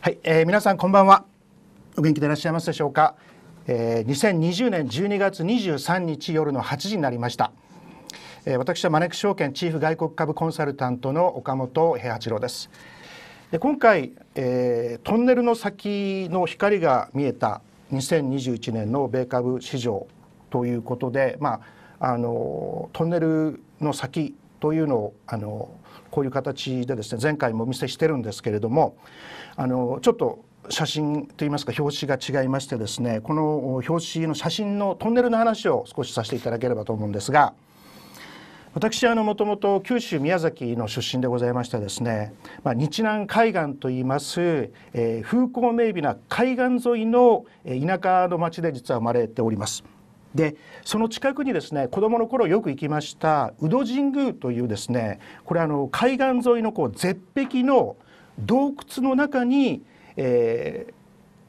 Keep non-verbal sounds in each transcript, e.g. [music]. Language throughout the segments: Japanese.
はい、えー、皆さんこんばんは。お元気でいらっしゃいますでしょうか。えー、2020年12月23日夜の8時になりました。えー、私はマネック証券チーフ外国株コンサルタントの岡本平八郎です。で今回、えー、トンネルの先の光が見えた2021年の米株市場ということで、まああのトンネルの先というのをあのこういう形でですね前回もお見せしてるんですけれどもあのちょっと写真といいますか表紙が違いましてですねこの表紙の写真のトンネルの話を少しさせていただければと思うんですが私はもともと九州宮崎の出身でございましてですね、まあ、日南海岸といいます、えー、風光明媚な海岸沿いの田舎の町で実は生まれております。でその近くにですね子供の頃よく行きました宇戸神宮というですねこれあの海岸沿いのこう絶壁の洞窟の中に、え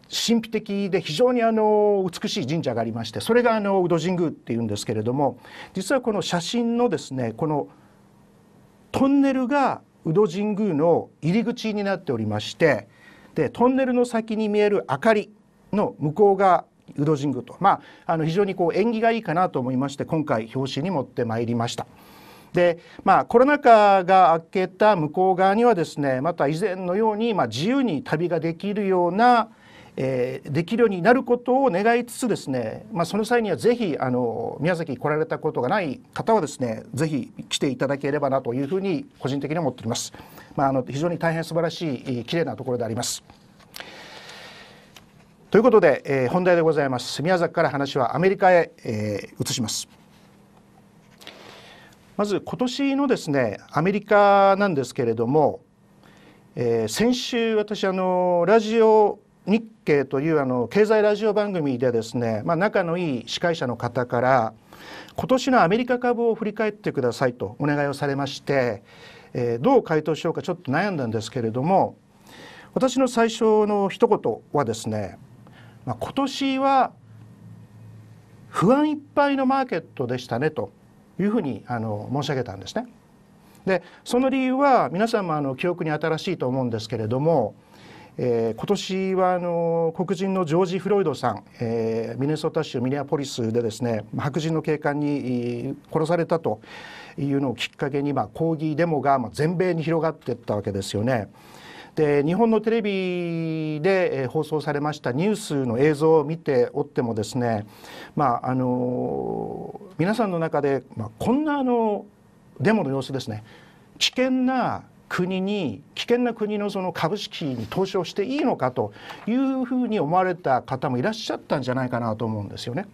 ー、神秘的で非常にあの美しい神社がありましてそれがあの宇戸神宮っていうんですけれども実はこの写真のですねこのトンネルが宇戸神宮の入り口になっておりましてでトンネルの先に見える明かりの向こうが宇戸神宮と、まあ、あの非常にこう縁起がいいかなと思いまして今回表紙に持ってまいりました。でまあ、コロナ禍が明けた向こう側にはですねまた以前のように、まあ、自由に旅ができるような、えー、できるようになることを願いつつですね、まあ、その際にはぜひあの宮崎に来られたことがない方はですねぜひ来ていただければなというふうに個人的に思っております。まあ、あの非常に大変素晴らしい綺麗なところであります。ということで、えー、本題でございます宮崎から話はアメリカへ、えー、移しますまず今年のですねアメリカなんですけれども、えー、先週私あのラジオ日経というあの経済ラジオ番組でですね、まあ、仲のいい司会者の方から今年のアメリカ株を振り返ってくださいとお願いをされまして、えー、どう回答しようかちょっと悩んだんですけれども私の最初の一言はですねまあ、今年は不安いっぱいのマーケットでしたねというふうにあの申し上げたんですね。でその理由は皆さんもあの記憶に新しいと思うんですけれども、えー、今年はあの黒人のジョージ・フロイドさん、えー、ミネソタ州ミネアポリスでですね白人の警官に殺されたというのをきっかけに、まあ、抗議デモが全米に広がっていったわけですよね。で日本のテレビで、え放送されましたニュースの映像を見ておってもですね、まああの皆さんの中で、まあ、こんなあのデモの様子ですね危険な国に危険な国のその株式に投資をしていいのかというふうに思われた方もいらっしゃったんじゃないかなと思うんですよね。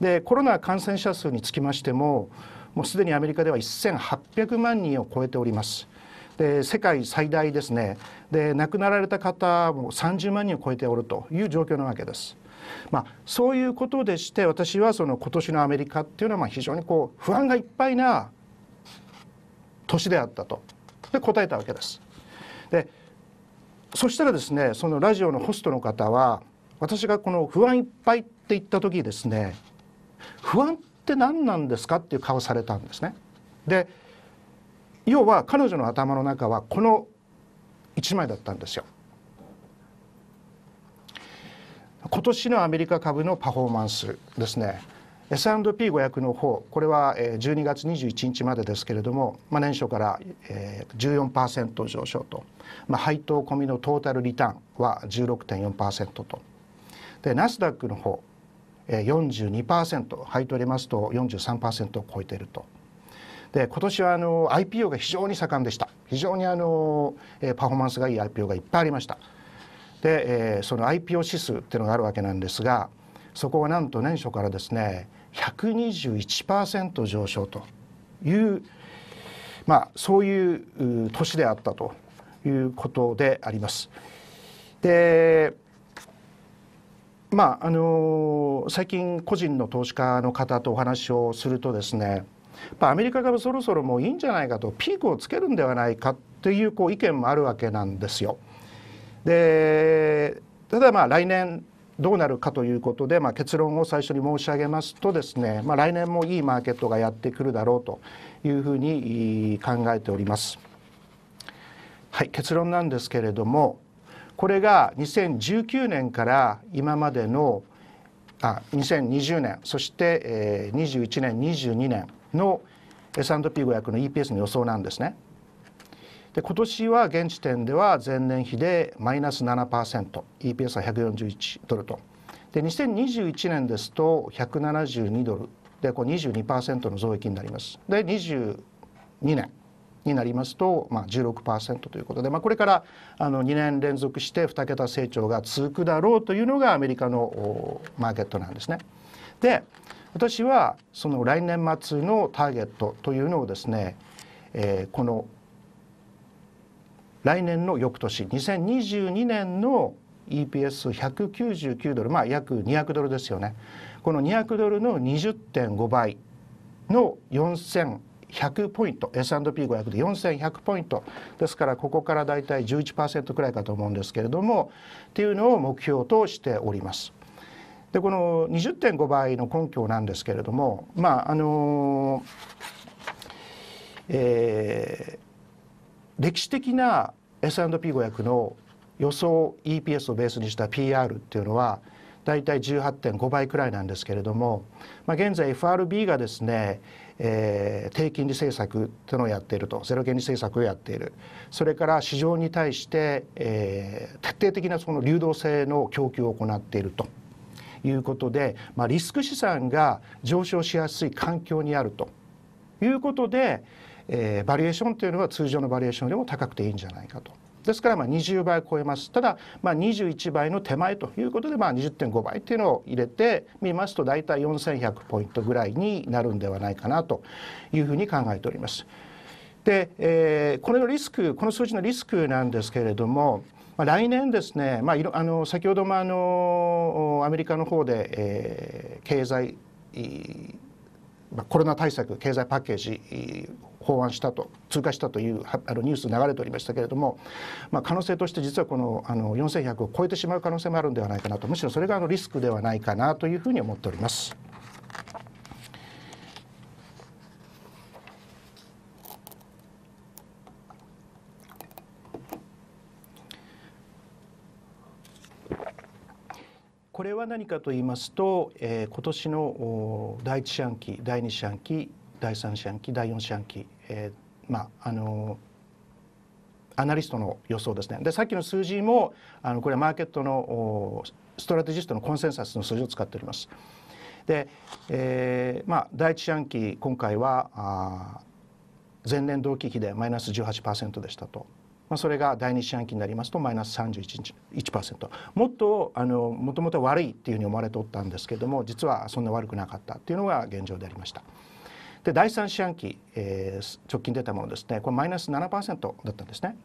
でコロナ感染者数につきましてももうすでにアメリカでは1800万人を超えております。で世界最大ですねで亡くなられた方も30万人を超えておるという状況なわけです。まあ、そういうことでして私はその今年のアメリカっていうのはまあ非常にこう不安がいっぱいな年であったとで答えたわけです。でそしたらですねそのラジオのホストの方は私がこの「不安いっぱい」って言った時ですね「不安って何なんですか?」っていう顔されたんですね。で要は彼女の頭の中はこの1枚だったんですよ。今年のアメリカ株のパフォーマンスですね S&P500 の方これは12月21日までですけれども、まあ、年初から14%上昇と、まあ、配当込みのトータルリターンは16.4%とでナスダックの方42%配当入れますと43%を超えているとで今年はあの IPO が非常に盛んでした非常にあの、えパフォーマンスがいい IPO がいっぱいありましたで、えー、その IPO 指数っていうのがあるわけなんですがそこはなんと年初からですね121%上昇という、まあ、そういう年であったということであります。でまああの最近個人の投資家の方とお話をするとですねアメリカ株そろそろもういいんじゃないかとピークをつけるんではないかというこう意見もあるわけなんですよ。でただまあ来年どうなるかということで、まあ、結論を最初に申し上げますとですね、まあ、来年もいいマーケットがやってくるだろうというふうに考えております。はい、結論なんですけれどもこれが2019年から今までのあ2020年そして、えー、21年22年の S&P500 の EPS の予想なんですね。で今年は現時点では前年比でマイナス 7%EPS は141ドルとで2021年ですと172ドルでこれ22%の増益になりますで22年になりますと、まあ16、16%ということで、まあ、これからあの2年連続して2桁成長が続くだろうというのがアメリカのマーケットなんですね。で私はその来年末のターゲットというのをですね、えー、この来年の翌年2022年の EPS199 ドルまあ約200ドルですよねこの200ドルの20.5倍の4100ポイント S&P500 で4100ポイントですからここから大体11%くらいかと思うんですけれどもっていうのを目標としております。でこの20.5倍の根拠なんですけれどもまああのえー、歴史的な S&P500 の予想 EPS をベースにした PR っていうのは大体18.5倍くらいなんですけれども、まあ、現在 FRB がですね、えー、低金利政策というのをやっているとゼロ金利政策をやっているそれから市場に対して、えー、徹底的なその流動性の供給を行っていると。いうことで、まあ、リスク資産が上昇しやすい環境にあるということで、えー、バリエーションというのは通常のバリエーションよりも高くていいんじゃないかと。ですからまあ20倍超えますただまあ21倍の手前ということでまあ20.5倍っていうのを入れてみますと大体4100ポイントぐらいになるんではないかなというふうに考えております。で、えー、これのリスクこの数字のリスクなんですけれどもまあ、来年ですね、まあ、いろあの先ほどもあのアメリカの方で、えー、経済コロナ対策経済パッケージ法案したと通過したというあのニュース流れておりましたけれども、まあ、可能性として実はこのの4100を超えてしまう可能性もあるんではないかなとむしろそれがあのリスクではないかなというふうに思っております。これは何かと言いますと、えー、今年の第1四半期第2四半期第3四半期第4四半期、えー、まああのアナリストの予想ですねでさっきの数字もあのこれはマーケットのストラテジストのコンセンサスの数字を使っております。で、えーまあ、第1四半期今回はあ前年同期比でマイナス18%でしたと。まあ、それが第二四半期になりますとマイナス31.1%もっとあのもともと悪いっていうふうに思われておったんですけども実はそんな悪くなかったっていうのが現状でありました。で第三四半期、えー、直近出たものですねこれマイナス7%だったんですね。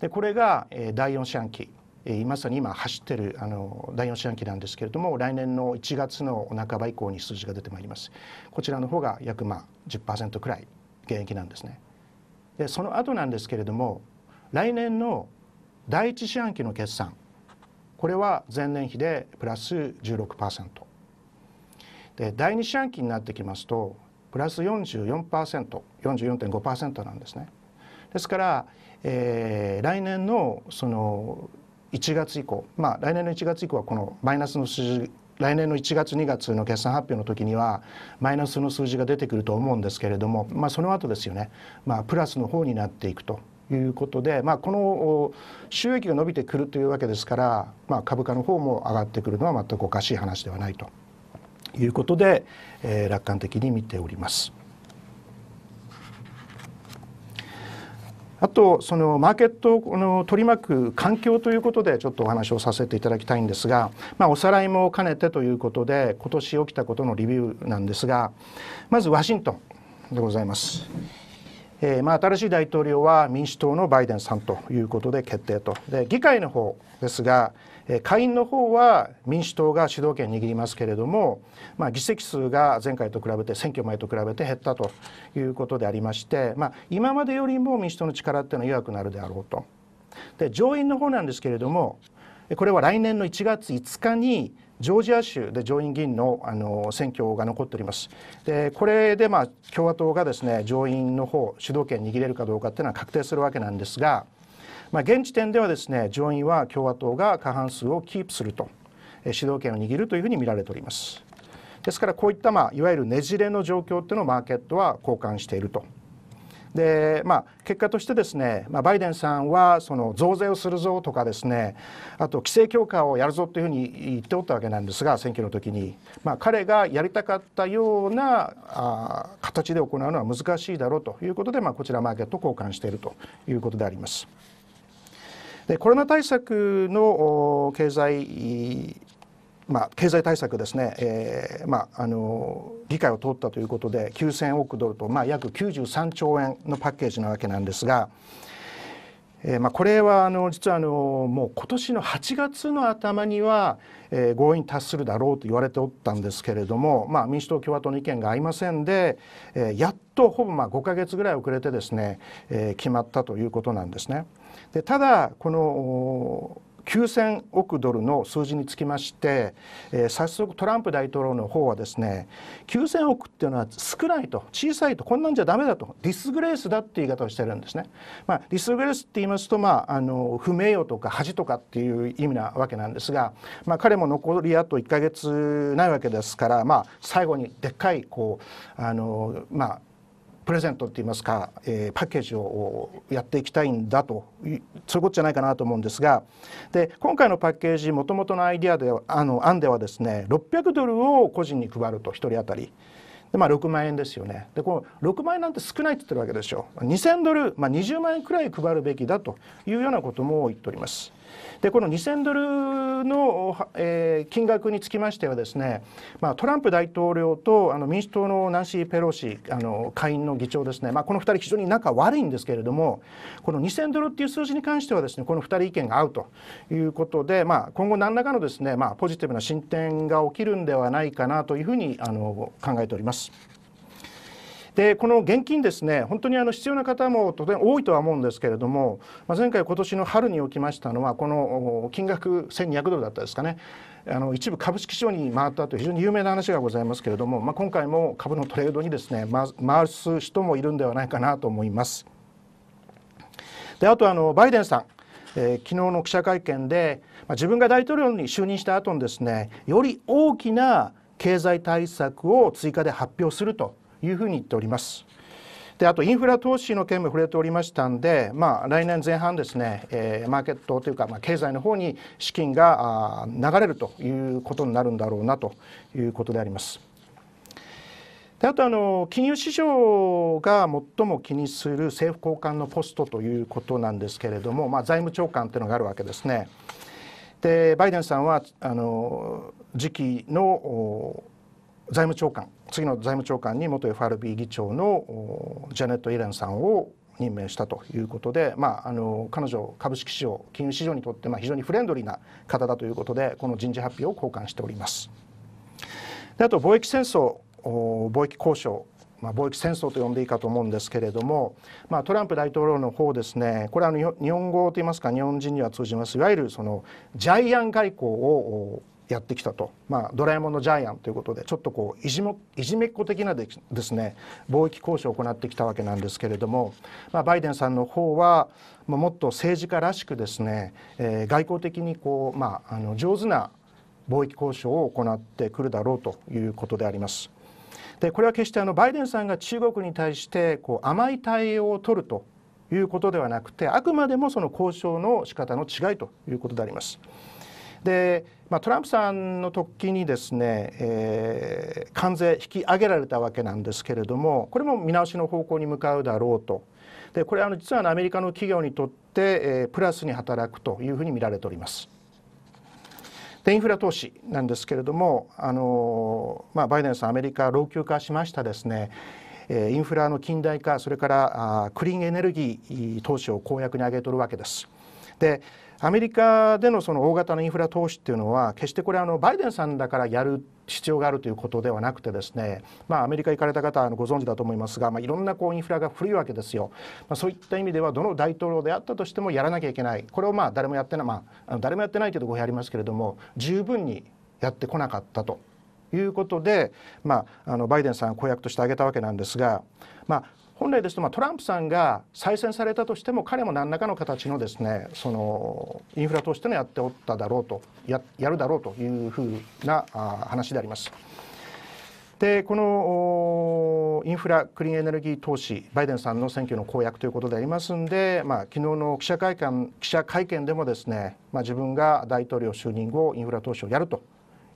でこれが、えー、第四四半期、えー、まさに今走ってるあの第四四半期なんですけれども来年の1月の半ば以降に数字が出てまいります。こちらの方が約まあ10%くらい減益なんですね。でその後なんですけれども来年の第一四半期の決算これは前年比でプラス16%で第二四半期になってきますとプラス 44%44.5% なんですね。ですから、えー、来年のその1月以降まあ来年の1月以降はこのマイナスの数字来年の1月2月の決算発表の時にはマイナスの数字が出てくると思うんですけれども、まあ、その後ですよね、まあ、プラスの方になっていくということで、まあ、この収益が伸びてくるというわけですから、まあ、株価の方も上がってくるのは全くおかしい話ではないということで、えー、楽観的に見ております。あとそのマーケットを取り巻く環境ということでちょっとお話をさせていただきたいんですが、まあ、おさらいも兼ねてということで今年起きたことのリビューなんですがまずワシントンでございます。えー、まあ、新しい大統領は民主党のバイデンさんということで決定とで議会の方ですが、えー、下院の方は民主党が主導権握りますけれども、まあ、議席数が前回と比べて選挙前と比べて減ったということでありまして、まあ、今までよりも民主党の力っていうのは弱くなるであろうと。で上院の方なんですけれどもこれは来年の1月5日にジョージア州で上院議員のあの選挙が残っておりますでこれでまあ共和党がですね上院の方主導権握れるかどうかっていうのは確定するわけなんですが、まあ、現時点ではですね上院は共和党が過半数をキープすると主導権を握るというふうに見られておりますですからこういったまあいわゆるねじれの状況っていうのをマーケットは好感しているとで、まあ、結果としてですね、まあ、バイデンさんはその増税をするぞとかですねあと規制強化をやるぞというふうに言っておったわけなんですが選挙の時に、まあ、彼がやりたかったようなあ形で行うのは難しいだろうということで、まあ、こちらマーケット交換しているということであります。でコロナ対策の経済まあ、経済対策ですね、えーまああの議会を通ったということで9000億ドルと、まあ、約93兆円のパッケージなわけなんですが、えーまあ、これはあの実はあのもう今年の8月の頭には、えー、合意に達するだろうと言われておったんですけれども、まあ、民主党共和党の意見が合いませんで、えー、やっとほぼまあ5か月ぐらい遅れてですね、えー、決まったということなんですね。でただこの9000億ドルの数字につきまして、えー、早速トランプ大統領の方はですね9000億っていうのは少ないと小さいとこんなんじゃダメだとディスグレースだって言い方をしてるんですね。まあ、ディスグレースって言いますと、まあ、あの不名誉とか恥とかっていう意味なわけなんですが、まあ、彼も残りあと1か月ないわけですから、まあ、最後にでっかいこうあの、まあ、プレゼントっていいますか、えー、パッケージをやっていきたいんだとそういうことじゃないかなと思うんですがで今回のパッケージもともとのアイデアであの案ではですね600ドルを個人に配ると1人当たり。でまあ、6万円ですよねでこの6万円なんて少ないって言ってるわけでしょ2,000ドル、まあ、20万円くらい配るべきだというようなことも言っております。でこの2000ドルの、えー、金額につきましてはですね、まあ、トランプ大統領とあの民主党のナンシー・ペロシあの下院の議長ですね、まあ、この2人非常に仲悪いんですけれどもこの2000ドルっていう数字に関してはですねこの2人意見が合うということで、まあ、今後何らかのですね、まあ、ポジティブな進展が起きるんではないかなというふうにあの考えております。でこの現金ですね本当にあの必要な方も当然多いとは思うんですけれども、まあ、前回今年の春に起きましたのはこの金額1200ドルだったですかねあの一部株式市場に回ったという非常に有名な話がございますけれども、まあ、今回も株のトレードにですね、回す人もいるんではないかなと思います。であとあのバイデンさんえー、昨日の記者会見で、まあ、自分が大統領に就任した後にですねより大きな経済対策を追加で発表するというふうに言っております。であとインフラ投資の件も触れておりましたんで、まあ、来年前半ですね、えー、マーケットというか、まあ、経済の方に資金が流れるということになるんだろうなということであります。であとあの金融市場が最も気にする政府高官のポストということなんですけれども、まあ、財務長官というのがあるわけですね。でバイデンさんはあの次期の財務長官次の財務長官に元 FRB 議長のジャネット・イレンさんを任命したということで、まあ、あの彼女株式市場金融市場にとってま非常にフレンドリーな方だということでこの人事発表を交換しておりますであと貿易戦争貿易交渉まあ、貿易戦争と呼んでいいかと思うんですけれども、まあ、トランプ大統領の方ですねこれは日本語といいますか日本人には通じますいわゆるそのジャイアン外交をやってきたと、まあ、ドラえもんのジャイアンということでちょっとこういじもいじめっ子的なですね貿易交渉を行ってきたわけなんですけれども、まあ、バイデンさんの方は、まあ、もっと政治家らしくですね、えー、外交的にこう、まあ、あの上手な貿易交渉を行ってくるだろうということであります。でこれは決してあのバイデンさんが中国に対してこう甘い対応を取るということではなくてあくまでもその交渉の仕方の違いということであります。で、まあ、トランプさんの時にですね、えー、関税引き上げられたわけなんですけれどもこれも見直しの方向に向かうだろうと。でこれあの実はアメリカの企業にとって、えー、プラスに働くというふうに見られております。でインフラ投資なんですけれどもあの、まあ、バイデンさんアメリカ老朽化しましたですねインフラの近代化それからクリーンエネルギー投資を公約に挙げとるわけです。でアメリカでのその大型のインフラ投資っていうのは決してこれあのバイデンさんだからやる必要があるということではなくてですね、まあ、アメリカ行かれた方ご存知だと思いますが、まあ、いろんなこうインフラが古いわけですよ、まあ、そういった意味ではどの大統領であったとしてもやらなきゃいけないこれをまあ誰もやってない、まあ、誰もやってないというと語弊ありますけれども十分にやってこなかったということで、まあ、あのバイデンさん公約として挙げたわけなんですが、まあ、本来ですと、まあ、トランプさんが再選されたとしても彼も何らかの形のですねそのインフラ投資というのやっておっただろうとややるだろうというふうなあ話であります。でこのインフラクリーンエネルギー投資バイデンさんの選挙の公約ということでありますんで、まあ昨日の記者会見記者会見でもですね、まあ、自分が大統領就任後インフラ投資をやると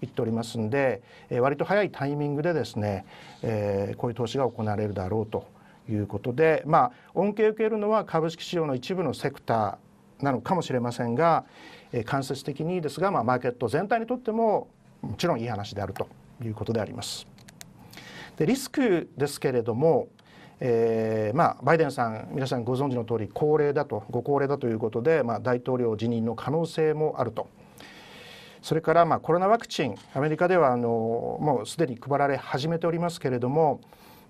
言っておりますんで、えー、割と早いタイミングでですね、えー、こういう投資が行われるだろうと。いうことで、まあ、恩恵を受けるのは株式市場の一部のセクターなのかもしれませんが、えー、間接的にですが、まあ、マーケット全体にとってももちろんいい話であるということであります。でリスクですけれども、えーまあ、バイデンさん皆さんご存知の通り高齢だとご高齢だということで、まあ、大統領辞任の可能性もあると。それからまあコロナワクチンアメリカではあのもうすでに配られ始めておりますけれども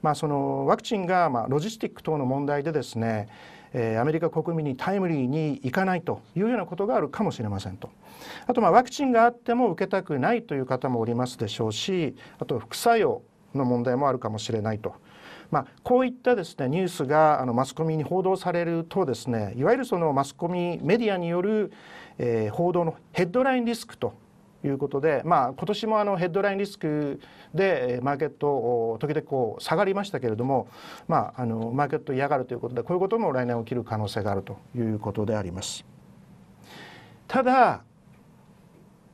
まあ、そのワクチンが、まあ、ロジスティック等の問題でですね、えアメリカ国民にタイムリーに行かないというようなことがあるかもしれませんとあと、まあ、ワクチンがあっても受けたくないという方もおりますでしょうしあと副作用の問題もあるかもしれないと。まあ、こういったですねニュースがあのマスコミに報道されるとですねいわゆるそのマスコミメディアによる、え報道のヘッドラインリスクということで、まあ、今年もあのヘッドラインリスクでマーケット時々こう下がりましたけれども、まあ、あのマーケット嫌がるということでこういうことも来年起きる可能性があるということであります。ただ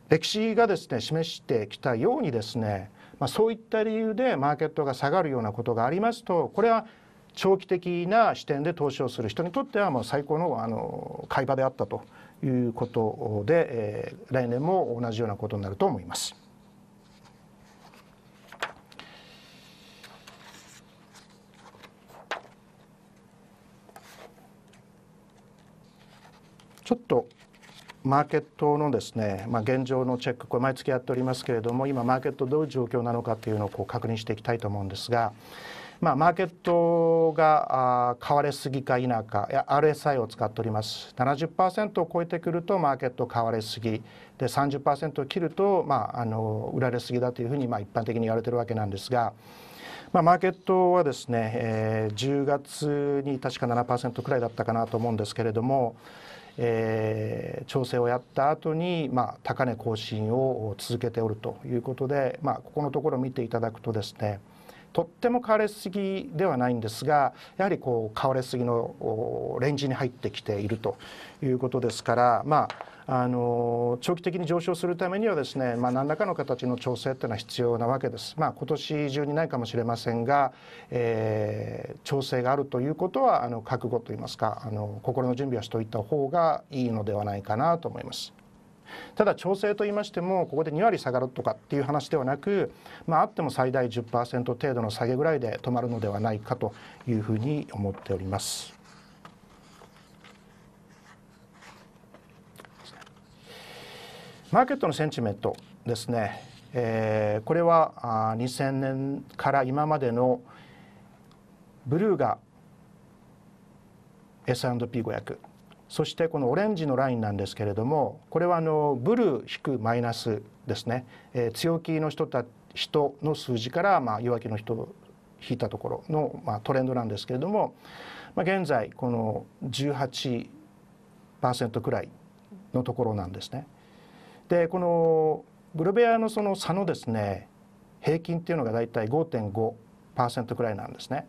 歴史がですね示してきたようにですね、まあ、そういった理由でマーケットが下がるようなことがありますとこれは長期的な視点で投資をする人にとってはもう最高のあの買い場であったということで、えー、来年も同じようなことになると思います。ちょっとマーケットのですね、まあ、現状のチェックこれ毎月やっておりますけれども今マーケットどういう状況なのかっていうのをこう確認していきたいと思うんですが、まあ、マーケットが買われすぎか否か RSI を使っております70%を超えてくるとマーケット買われすぎで30%を切ると、まあ、あの売られすぎだというふうに、まあ、一般的に言われてるわけなんですが。まあ、マーケットはですね、えー、10月に確か7%くらいだったかなと思うんですけれども、えー、調整をやった後にまあ、高値更新を続けておるということで、まあ、ここのところを見ていただくとですねとっても買われすぎではないんですがやはりこう買われすぎのレンジに入ってきているということですからまああの長期的に上昇するためにはですね、まあ、何らかの形の調整というのは必要なわけです。まあ、今年中にないかもしれませんが、えー、調整があるということはあの覚悟といいますかあの心の準備はしておいた方がいいのではないかなと思います。ただ調整と言いましてもここで2割下がるとかっていう話ではなく、まあ、あっても最大10%程度の下げぐらいで止まるのではないかというふうに思っております。マーケットのセンチメントですね、えー、これはあ2000年から今までのブルーが S&P500 そしてこのオレンジのラインなんですけれどもこれはあのブルー引くマイナスですね、えー、強気の人た人の数字からまあ弱気の人を引いたところのまあトレンドなんですけれども、まあ、現在この18%くらいのところなんですね。でこのブルベアのその差のですね平均っていうのがだいたい5.5%くらいなんですね。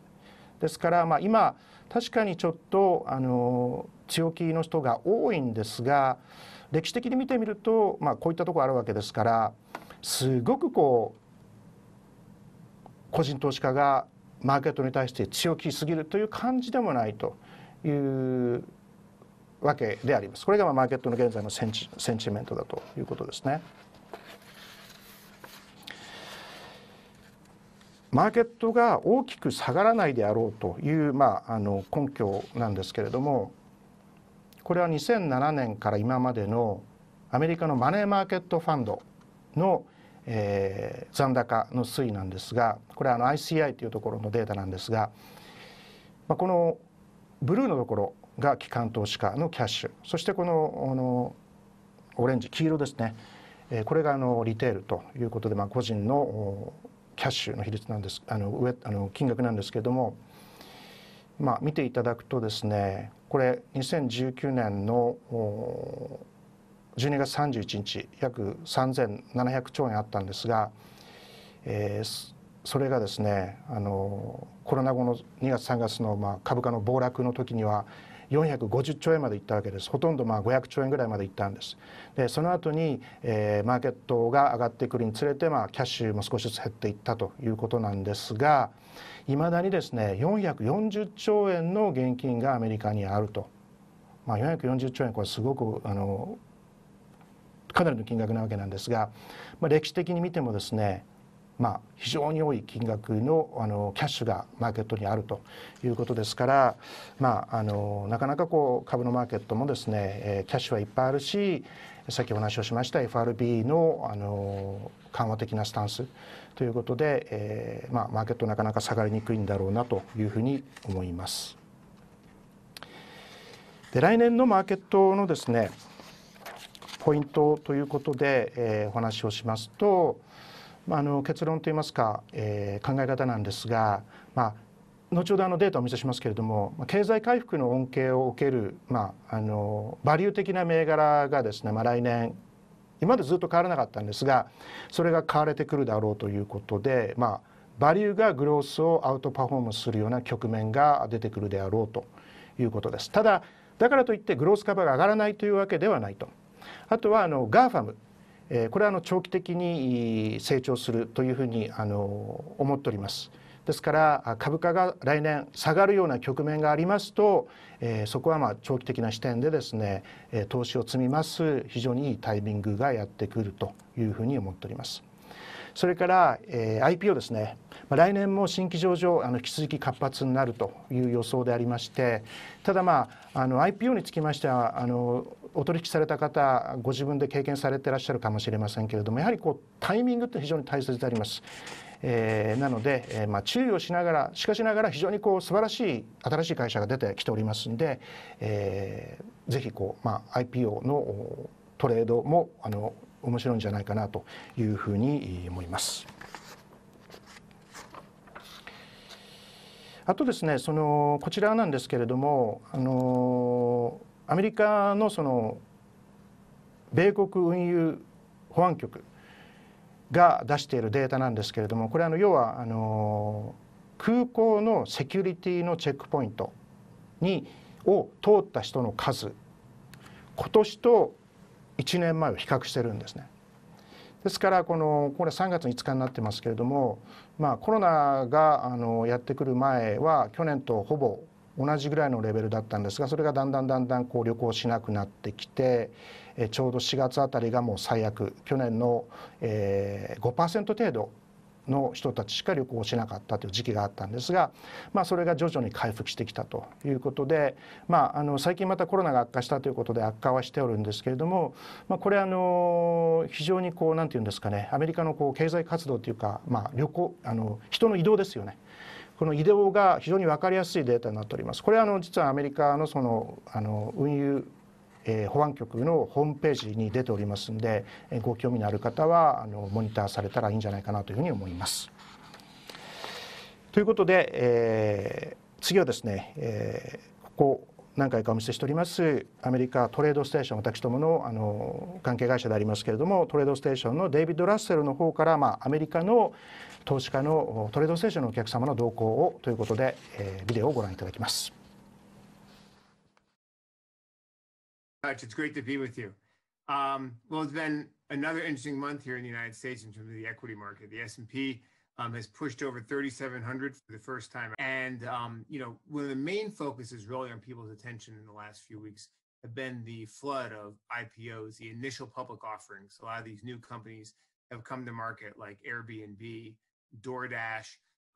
ですからまあ今確かにちょっとあの強気の人が多いんですが歴史的に見てみると、まあ、こういったところあるわけですからすごくこう個人投資家がマーケットに対して強気すぎるという感じでもないというわけであります。これがまあマーケットの現在のセンチセンチメントだということですね。マーケットが大きく下がらないであろうという、まあ、あの根拠なんですけれどもこれは2007年から今までのアメリカのマネーマーケットファンドの、えー、残高の推移なんですがこれはあの ICI というところのデータなんですが、まあ、このブルーのところが機関投資家のキャッシュそしてこのあのオレンジ黄色ですね、えー、これがあのリテールということで、まあ、個人のキャッシュの比率なんですあの上あの金額なんですけれども、まあ、見ていただくとですねこれ2019年の12月31日約3700兆円あったんですが、えー、それがですねあのコロナ後の2月3月のまあ株価の暴落の時には450兆円までいったわけですほとんどまあ500兆円ぐらいまでいったんですでその後に、えー、マーケットが上がってくるにつれて、まあ、キャッシュも少しずつ減っていったということなんですが、いまだにですね440兆円の現金がアメリカにあると、まあ、440兆円これすごくあのかなりの金額なわけなんですが、まあ、歴史的に見てもですねまあ、非常に多い金額のあのキャッシュがマーケットにあるということですから、まあ、あのなかなかこう株のマーケットもですね、えー、キャッシュはいっぱいあるしさっきお話をしました FRB のあの緩和的なスタンスということで、えー、まあ、マーケットなかなか下がりにくいんだろうなというふうに思います。で来年のマーケットのですねポイントということで、えー、お話をしますと、まあ、あの結論といいますか、えー、考え方なんですが、まあ、後ほどあのデータをお見せしますけれども経済回復の恩恵を受ける、まあ、あのバリュー的な銘柄がですね、まあ、来年今までずっと変わらなかったんですがそれが買われてくるだろうということでまあバリューがグロースをアウトパフォームするような局面が出てくるであろうということです。ただだからといってグロース株が上がらないというわけではないと。あとはあのガーファムこれはあの長期的に成長するというふうにあの思っております。ですから株価が来年下がるような局面がありますと、えー、そこはまあ長期的な視点でですね、え投資を積みます非常にいいタイミングがやってくるというふうに思っております。それから、えー、IPO ですね、まあ、来年も新規上場あの引き続き活発になるという予想でありましてただ、まあ、あの IPO につきましてはあのお取引された方ご自分で経験されていらっしゃるかもしれませんけれどもやはりこうタイミングって非常に大切であります。えー、なので、えー、まあ、注意をしながらしかしながら非常にこう素晴らしい新しい会社が出てきておりますんで、えー、ぜひこう、まあ、IPO のトレードもあの面白いんじゃないかなというふうに思います。あとですねそのこちらなんですけれどもあのアメリカのその米国運輸保安局が出しているデータなんですけれどもこれあの要はあの空港のセキュリティのチェックポイントにを通った人の数今年と1年前を比較してるんですね。ですからこのこれ3月5日になってますけれども、まあ、コロナがあのやってくる前は去年とほぼ同じぐらいのレベルだったんですがそれがだんだんだんだんこう旅行しなくなってきて、ちょうど4月あたりがもう最悪去年の、え5%程度の人たちしか旅行しなかったという時期があったんですが、まあ、それが徐々に回復してきたということで、まあ、あの最近またコロナが悪化したということで悪化はしておるんですけれども、まあ、これあの非常にこう何て言うんですかねアメリカのこう経済活動というか、まあ、旅行あの人の移動ですよね。この移動が非常に分かりやすいデータになっております。これはあの実はアメリカのそのあの運輸えー、保安局のホームページに出ておりますので、えー、ご興味のある方はあのモニターされたらいいんじゃないかなというふうに思います。ということで、えー、次はですね、えー、ここ何回かお見せしておりますアメリカトレードステーション私どものあの関係会社でありますけれどもトレードステーションのデイビッド・ラッセルの方から、まあ、アメリカの投資家のトレードステーションのお客様の動向をということで、えー、ビデオをご覧いただきます。much. It's great to be with you. Um, well, it's been another interesting month here in the United States in terms of the equity market. The S&P um, has pushed over 3,700 for the first time. And, um, you know, one of the main focuses really on people's attention in the last few weeks have been the flood of IPOs, the initial public offerings. A lot of these new companies have come to market like Airbnb, DoorDash.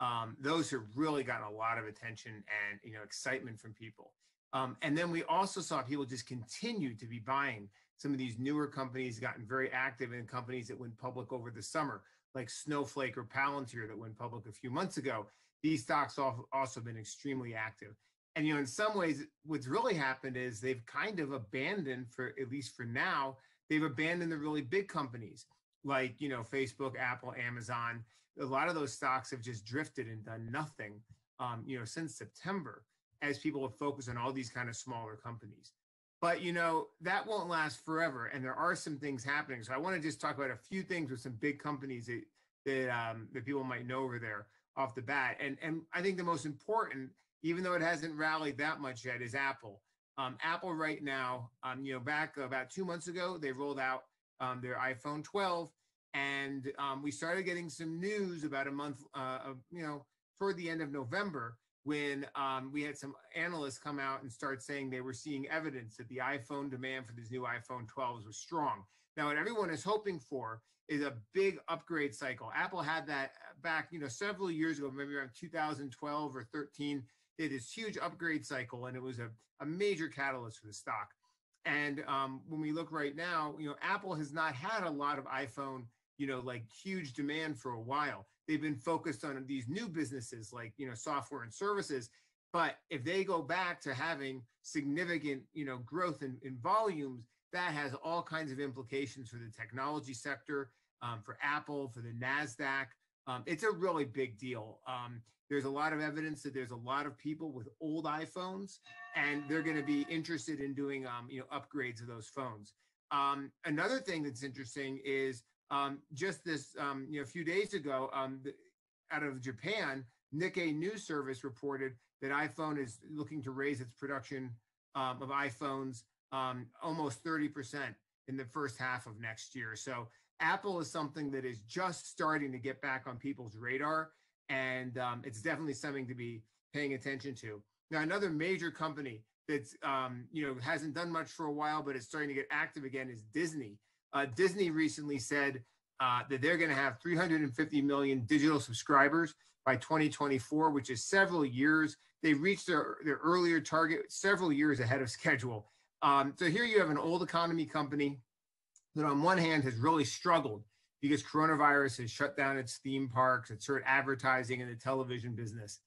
Um, those have really gotten a lot of attention and, you know, excitement from people. Um, and then we also saw people just continue to be buying. Some of these newer companies gotten very active in companies that went public over the summer, like Snowflake or Palantir that went public a few months ago. These stocks also been extremely active. And you know, in some ways, what's really happened is they've kind of abandoned, for at least for now, they've abandoned the really big companies like you know Facebook, Apple, Amazon. A lot of those stocks have just drifted and done nothing, um, you know, since September as people will focus on all these kind of smaller companies. But you know, that won't last forever. And there are some things happening. So I want to just talk about a few things with some big companies that that um, that people might know over there off the bat. And and I think the most important, even though it hasn't rallied that much yet, is Apple. Um, Apple right now, um, you know, back about two months ago, they rolled out um, their iPhone 12, and um, we started getting some news about a month, uh, of, you know, toward the end of November when um, we had some analysts come out and start saying they were seeing evidence that the iPhone demand for these new iPhone 12s was strong. Now, what everyone is hoping for is a big upgrade cycle. Apple had that back, you know, several years ago, maybe around 2012 or 13. They this huge upgrade cycle, and it was a, a major catalyst for the stock. And um, when we look right now, you know, Apple has not had a lot of iPhone, you know, like huge demand for a while they've been focused on these new businesses like you know software and services but if they go back to having significant you know growth in, in volumes that has all kinds of implications for the technology sector um, for apple for the nasdaq um, it's a really big deal um, there's a lot of evidence that there's a lot of people with old iphones and they're going to be interested in doing um, you know upgrades of those phones um, another thing that's interesting is um, just this, um, you know, a few days ago, um, the, out of Japan, Nikkei News Service reported that iPhone is looking to raise its production um, of iPhones um, almost 30% in the first half of next year. So Apple is something that is just starting to get back on people's radar, and um, it's definitely something to be paying attention to. Now, another major company that's um, you know hasn't done much for a while, but is starting to get active again is Disney uh, Disney recently said uh, that they're going to have 350 million digital subscribers by 2024, which is several years. They reached their, their earlier target several years ahead of schedule. Um, so here you have an old economy company that, on one hand, has really struggled because coronavirus has shut down its theme parks, its sort of advertising, and the television business.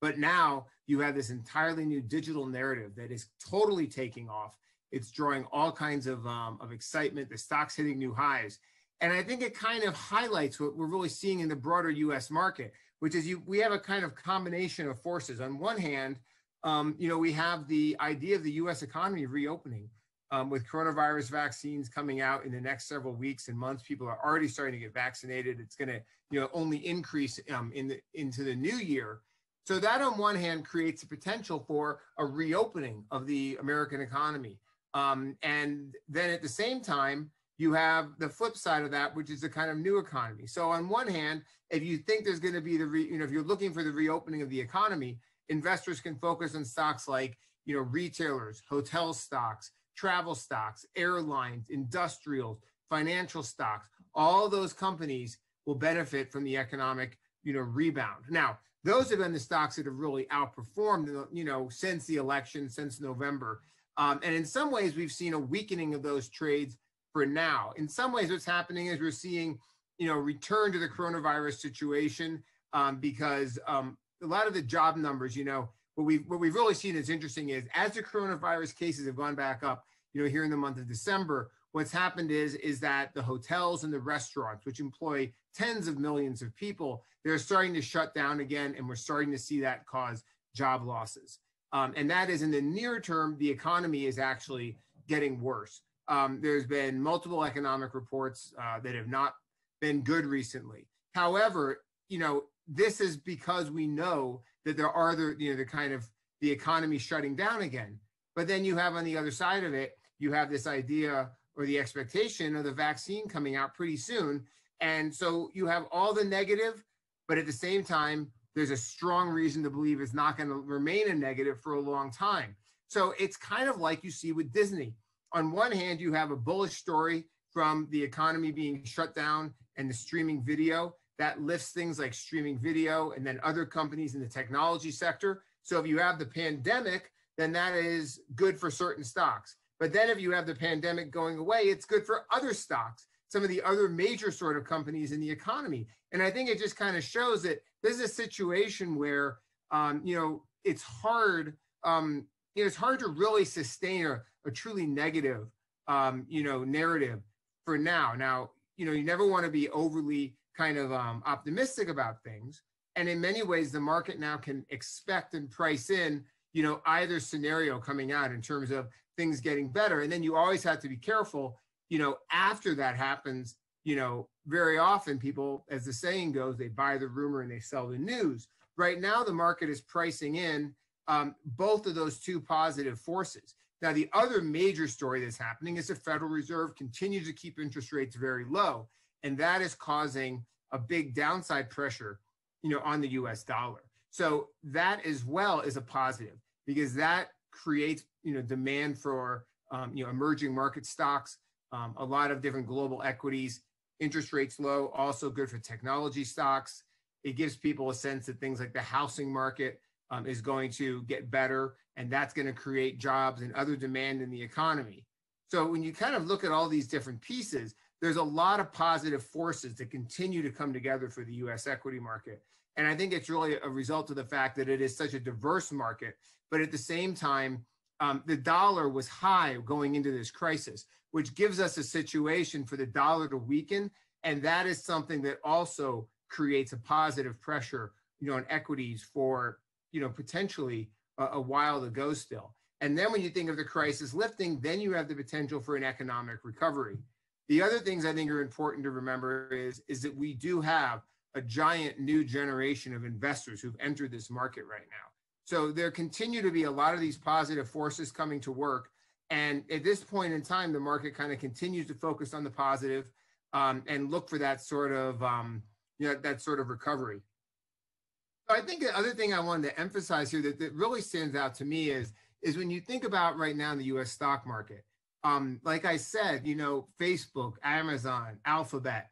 But now you have this entirely new digital narrative that is totally taking off it's drawing all kinds of, um, of excitement. The stock's hitting new highs. And I think it kind of highlights what we're really seeing in the broader US market, which is you, we have a kind of combination of forces. On one hand, um, you know, we have the idea of the US economy reopening um, with coronavirus vaccines coming out in the next several weeks and months. People are already starting to get vaccinated. It's going to, you know, only increase um, in the, into the new year. So that on one hand creates a potential for a reopening of the American economy. Um, and then at the same time, you have the flip side of that, which is the kind of new economy. So on one hand, if you think there's going to be the, re, you know, if you're looking for the reopening of the economy, investors can focus on stocks like, you know, retailers, hotel stocks, travel stocks, airlines, industrials, financial stocks. All those companies will benefit from the economic, you know, rebound. Now, those have been the stocks that have really outperformed, you know, since the election, since November. Um, and in some ways, we've seen a weakening of those trades for now. In some ways, what's happening is we're seeing, you know, return to the coronavirus situation um, because um, a lot of the job numbers, you know, what we've what we've really seen is interesting is as the coronavirus cases have gone back up, you know, here in the month of December, what's happened is is that the hotels and the restaurants, which employ tens of millions of people, they're starting to shut down again, and we're starting to see that cause job losses. Um, and that is in the near term, the economy is actually getting worse. Um, there's been multiple economic reports uh, that have not been good recently. However, you know, this is because we know that there are the, you know, the kind of the economy shutting down again. But then you have on the other side of it, you have this idea or the expectation of the vaccine coming out pretty soon. And so you have all the negative, but at the same time, there's a strong reason to believe it's not going to remain a negative for a long time. So it's kind of like you see with Disney. On one hand, you have a bullish story from the economy being shut down and the streaming video that lifts things like streaming video and then other companies in the technology sector. So if you have the pandemic, then that is good for certain stocks. But then if you have the pandemic going away, it's good for other stocks some of the other major sort of companies in the economy. And I think it just kind of shows that this is a situation where, um, you know, it's hard, um, you know, it's hard to really sustain a, a truly negative, um, you know, narrative for now. Now, you know, you never want to be overly kind of um, optimistic about things. And in many ways, the market now can expect and price in, you know, either scenario coming out in terms of things getting better. And then you always have to be careful you know, after that happens, you know, very often people, as the saying goes, they buy the rumor and they sell the news. Right now, the market is pricing in um, both of those two positive forces. Now, the other major story that's happening is the Federal Reserve continues to keep interest rates very low, and that is causing a big downside pressure, you know, on the U.S. dollar. So that as well is a positive because that creates, you know, demand for um, you know emerging market stocks um, a lot of different global equities. Interest rates low, also good for technology stocks. It gives people a sense that things like the housing market um, is going to get better, and that's going to create jobs and other demand in the economy. So when you kind of look at all these different pieces, there's a lot of positive forces that continue to come together for the US equity market. And I think it's really a result of the fact that it is such a diverse market. But at the same time, um, the dollar was high going into this crisis which gives us a situation for the dollar to weaken. And that is something that also creates a positive pressure, you know, on equities for, you know, potentially a, a while to go still. And then when you think of the crisis lifting, then you have the potential for an economic recovery. The other things I think are important to remember is, is that we do have a giant new generation of investors who've entered this market right now. So there continue to be a lot of these positive forces coming to work and at this point in time, the market kind of continues to focus on the positive, um, and look for that sort of um, you know that sort of recovery. So I think the other thing I wanted to emphasize here that, that really stands out to me is is when you think about right now in the U.S. stock market. Um, like I said, you know, Facebook, Amazon, Alphabet,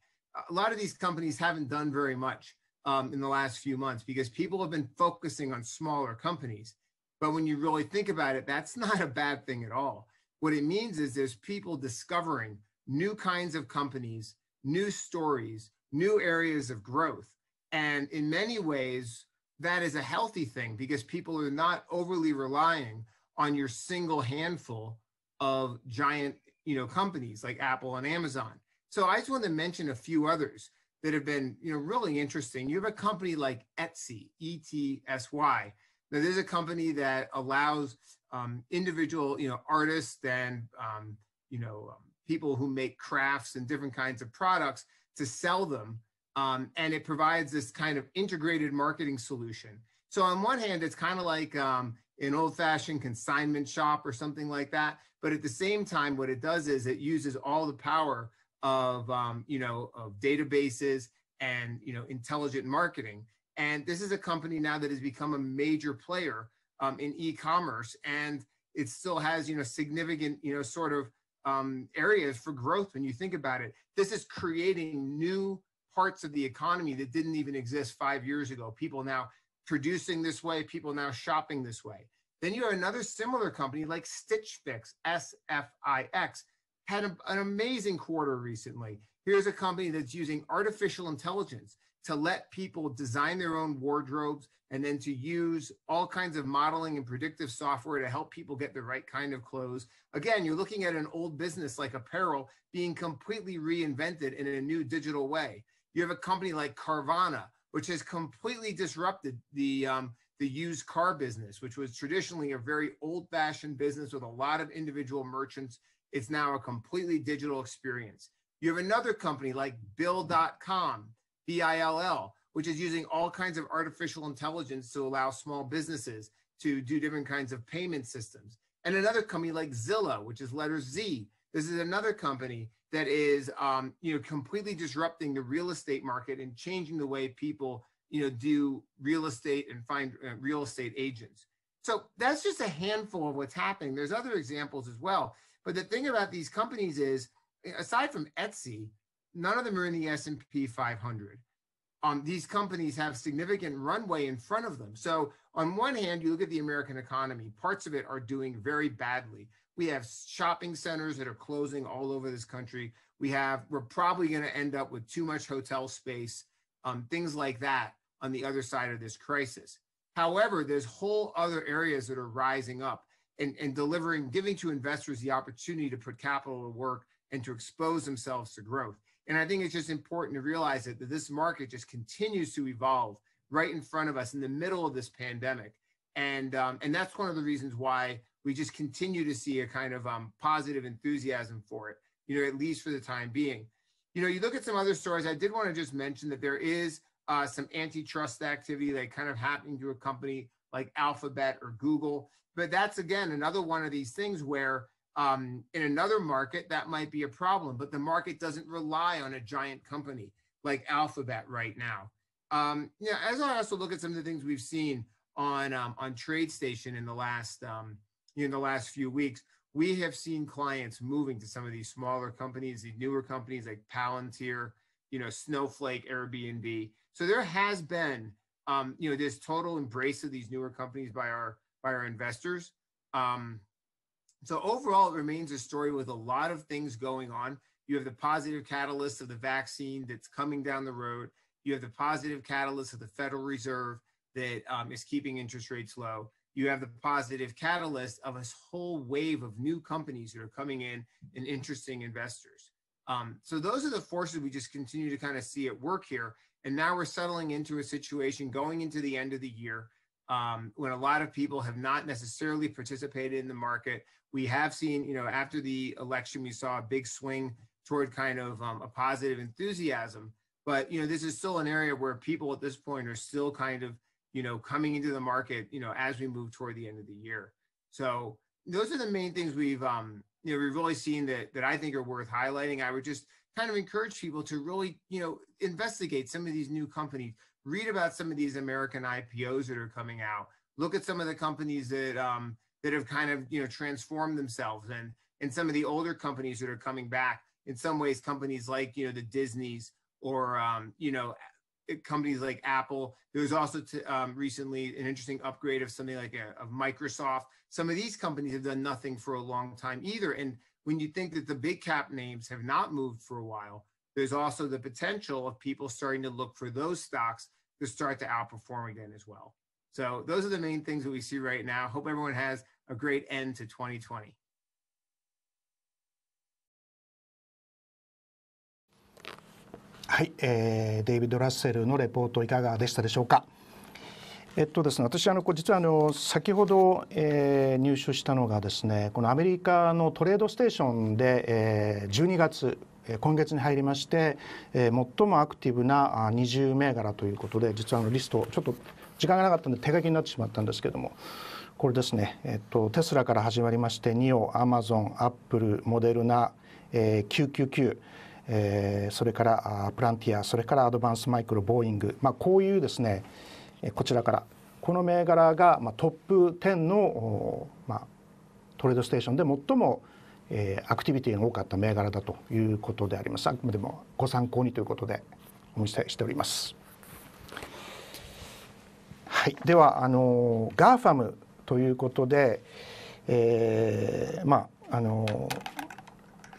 a lot of these companies haven't done very much um, in the last few months because people have been focusing on smaller companies. But when you really think about it, that's [laughs] not a bad thing at all. What it means is there's people discovering new kinds of companies, new stories, new areas of growth. And in many ways, that is a healthy thing because people are not overly relying on your single handful of giant you know companies like apple and amazon so i just want to mention a few others that have been you know really interesting you have a company like etsy etsy now, there's a company that allows um, individual, you know, artists and um, you know um, people who make crafts and different kinds of products to sell them, um, and it provides this kind of integrated marketing solution. So on one hand, it's kind of like um, an old-fashioned consignment shop or something like that, but at the same time, what it does is it uses all the power of you know of databases and you know intelligent marketing and this is a company now that has become a major player um, in e-commerce, and it still has you know significant you know sort of um, areas for growth when you think about it. This is creating new parts of the economy that didn't even exist five years ago. People now producing this way, people now shopping this way. Then you have another similar company like Stitch Fix, SFIX, had a, an amazing quarter recently. Here's a company that's using artificial intelligence to let people design their own wardrobes and then to use all kinds of modeling and predictive software to help people get the right kind of clothes. Again, you're looking at an old business like apparel being completely reinvented in a new digital way. You have a company like Carvana, which has completely disrupted the um, the used car business, which was traditionally a very old-fashioned business with a lot of individual merchants. It's now a completely digital experience. You have another company like Bill.com BILL, which is using all kinds of artificial intelligence to allow small businesses to do different kinds of payment systems. And another company like Zillow, which is letter Z. This is another company that is, um, you know, completely disrupting the real estate market and changing the way people, you know, do real estate and find uh, real estate agents. So that's just a handful of what's happening. There's other examples as well. But the thing about these companies is, aside from Etsy, none of them are in the S&P 500. Um, these companies have significant runway in front of them. So on one hand, you look at the American economy, parts of it are doing very badly. We have shopping centers that are closing all over this country. We have, we're probably going to end up with too much hotel space, um, things like that on the other side of this crisis. However, there's whole other areas that are rising up and, and delivering, giving to investors the opportunity to put capital to work and to expose themselves to growth. And I think it's just important to realize that, that this market just continues to evolve right in front of us in the middle of this pandemic. And, um, and that's one of the reasons why we just continue to see a kind of um, positive enthusiasm for it, you know, at least for the time being. You know, you look at some other stories, I did want to just mention that there is uh, some antitrust activity that kind of happening to a company like Alphabet or Google. But that's again another one of these things where um, in another market, that might be a problem, but the market doesn't rely on a giant company like Alphabet right now. Um, yeah, as I also look at some of the things we've seen on um, on TradeStation in the last um, in the last few weeks, we have seen clients moving to some of these smaller companies, these newer companies like Palantir, you know, Snowflake, Airbnb. So there has been um, you know this total embrace of these newer companies by our by our investors. Um, so overall, it remains a story with a lot of things going on. You have the positive catalyst of the vaccine that's coming down the road. You have the positive catalyst of the Federal Reserve that um, is keeping interest rates low. You have the positive catalyst of a whole wave of new companies that are coming in and interesting investors. Um, so those are the forces we just continue to kind of see at work here. And now we're settling into a situation going into the end of the year um, when a lot of people have not necessarily participated in the market. We have seen, you know, after the election, we saw a big swing toward kind of um, a positive enthusiasm. But, you know, this is still an area where people at this point are still kind of, you know, coming into the market, you know, as we move toward the end of the year. So those are the main things we've, um, you know, we've really seen that, that I think are worth highlighting. I would just kind of encourage people to really, you know, investigate some of these new companies read about some of these American IPOs that are coming out. Look at some of the companies that um, that have kind of you know transformed themselves, and and some of the older companies that are coming back. In some ways, companies like you know the Disney's or um, you know eh, companies like Apple. There was also t- um, recently an interesting upgrade of something like a, of Microsoft. Some of these companies have done nothing for a long time either. And when you think that the big cap names have not moved for a while, there's also the potential of people starting to look for those stocks to start to outperform again as well. So those are the main things that we see right now. Hope everyone has a great end to 2020. はい、えー、デイビッド・ラッセルのレポートいかがでしたでしょうか。えっとですね、私あの実はあの先ほど、えー、入手したのがですねこのアメリカのトレードステーションで、えー、12月今月に入りまして、え最もアクティブな20銘柄ということで実はあのリストちょっと時間がなかったんで手書きになってしまったんですけどもこれですね、えっと、テスラから始まりましてニオアマゾンアップルモデルナ、えー、999えー、それからプランティアそれからアドバンスマイクロボーイング、まあ、こういうですねこちらからこの銘柄が、まあ、トップ10の、まあ、トレードステーションで最もえー、アクティビティが多かった銘柄だということでありますあくまでもご参考にということでお見せしております。はい、ではあのガーファムということで、えー、まああの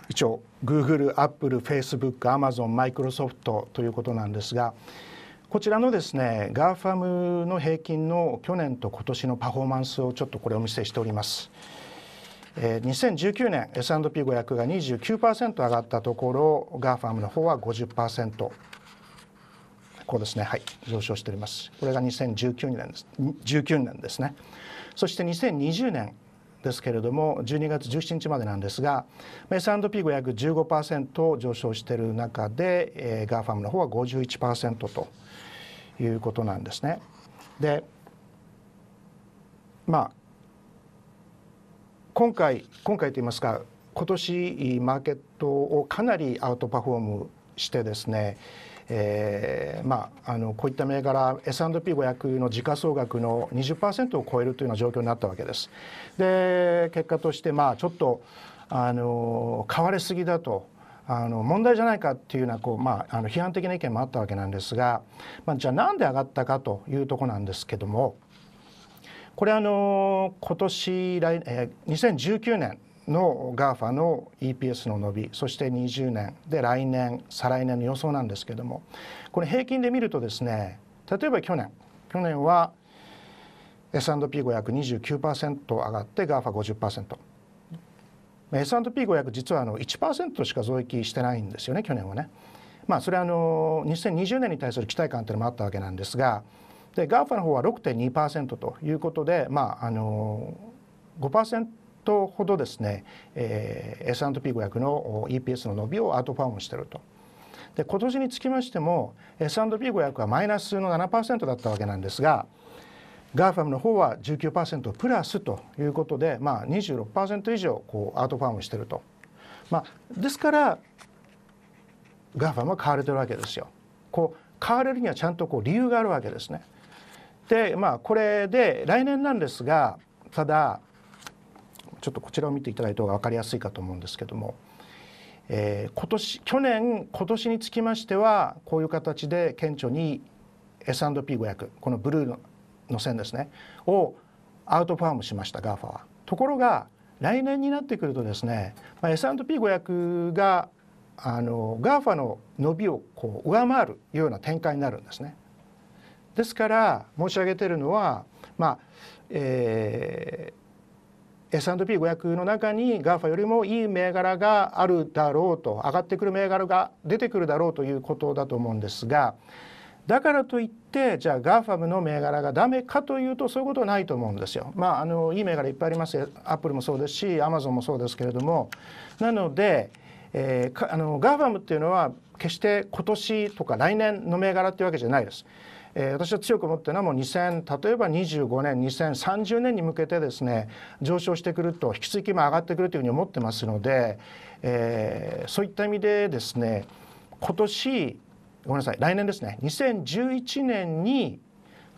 一応 Google、Apple、Facebook、Amazon、Microsoft ということなんですがこちらのですねガーファムの平均の去年と今年のパフォーマンスをちょっとこれお見せしております。え2019年 S&P500 が29%上がったところガーファムの方は50%こうですねはい上昇しておりますこれが2019年です19年ですねそして2020年ですけれども12月17日までなんですが S&P515% 上昇している中で、えー、ガーファムの方は51%ということなんですね。でまあ今回今回といいますか今年マーケットをかなりアウトパフォームしてですねえーまあ、あのこういった銘柄 S&P500 の時価総額の20%を超えるというような状況になったわけです。で結果として、まあ、ちょっとあの買われすぎだとあの問題じゃないかっていうようなこう、まあ、あの批判的な意見もあったわけなんですが、まあ、じゃあなんで上がったかというとこなんですけどもこれあの今年来、え2019年の GAFA の EPS の伸びそして20年で来年再来年の予想なんですけどもこれ平均で見るとですね例えば去年去年は S&P529% 上がって GAFA50%。S&P500 実はあの1%しか増益してないんですよね去年はね。まあそれはあの2020年に対する期待感というのもあったわけなんですがで GAFA の方は6.2%ということで、まあ、あの5%ほどですね、えー、S&P500 の EPS の伸びをアウトパームしていると。で今年につきましても S&P500 はマイナスの7%だったわけなんですが GAFAM の方は19%プラスということで、まあ、26%以上こうアウトファームしていると、まあ、ですから GAFAM は買われてるわけですよ。こう買われるにはちゃんとこう理由があるわけですね。でまあこれで来年なんですがただちょっとこちらを見ていただいた方が分かりやすいかと思うんですけども、えー、今年去年今年につきましてはこういう形で顕著に S&P500 このブルーのの線ですねをアウトファームしました GAFA は。ところが来年になってくるとですね、まあ、S&P500 があの GAFA の伸びをこう上回るような展開になるんですね。ですから申し上げてるのは、まあえー、S&P500 の中に GAFA よりもいい銘柄があるだろうと上がってくる銘柄が出てくるだろうということだと思うんですがだからといってじゃあ GAFAM の銘柄がダメかというとそういうことはないと思うんですよ。まあ、あのいい銘柄いっぱいありますアップルもそうですしアマゾンもそうですけれどもなので、えー、あの GAFAM っていうのは決して今年とか来年の銘柄っていうわけじゃないです。えー、私は強く思ってるのはもう2000例えば25年2030年に向けてですね上昇してくると引き続きも上がってくるというふうに思ってますので、えー、そういった意味でですね今年ごめんなさい来年ですね2011年に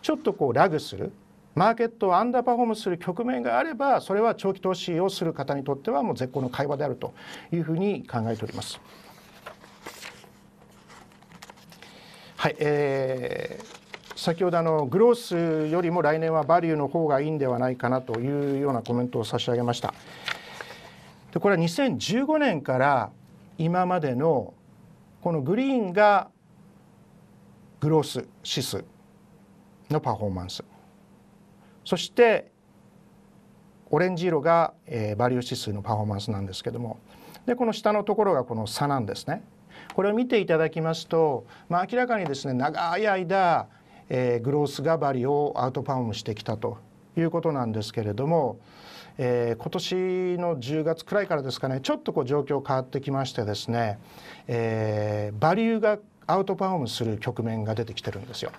ちょっとこうラグするマーケットをアンダーパフォームする局面があればそれは長期投資をする方にとってはもう絶好の会話であるというふうに考えております。はい、えー先ほどあのグロースよりも来年はバリューの方がいいんではないかなというようなコメントを差し上げました。でこれは2015年から今までのこのグリーンがグロース指数のパフォーマンスそしてオレンジ色が、えー、バリュー指数のパフォーマンスなんですけどもでこの下のところがこの差なんですね。これを見ていただきますと、まあ、明らかにですね長い間えー、グロースガバリをアウトパフォームしてきたということなんですけれども、えー、今年の10月くらいからですかねちょっとこう状況変わってきましてですね、えー、バリューがアウトパフォームする局面が出てきてるんですよ。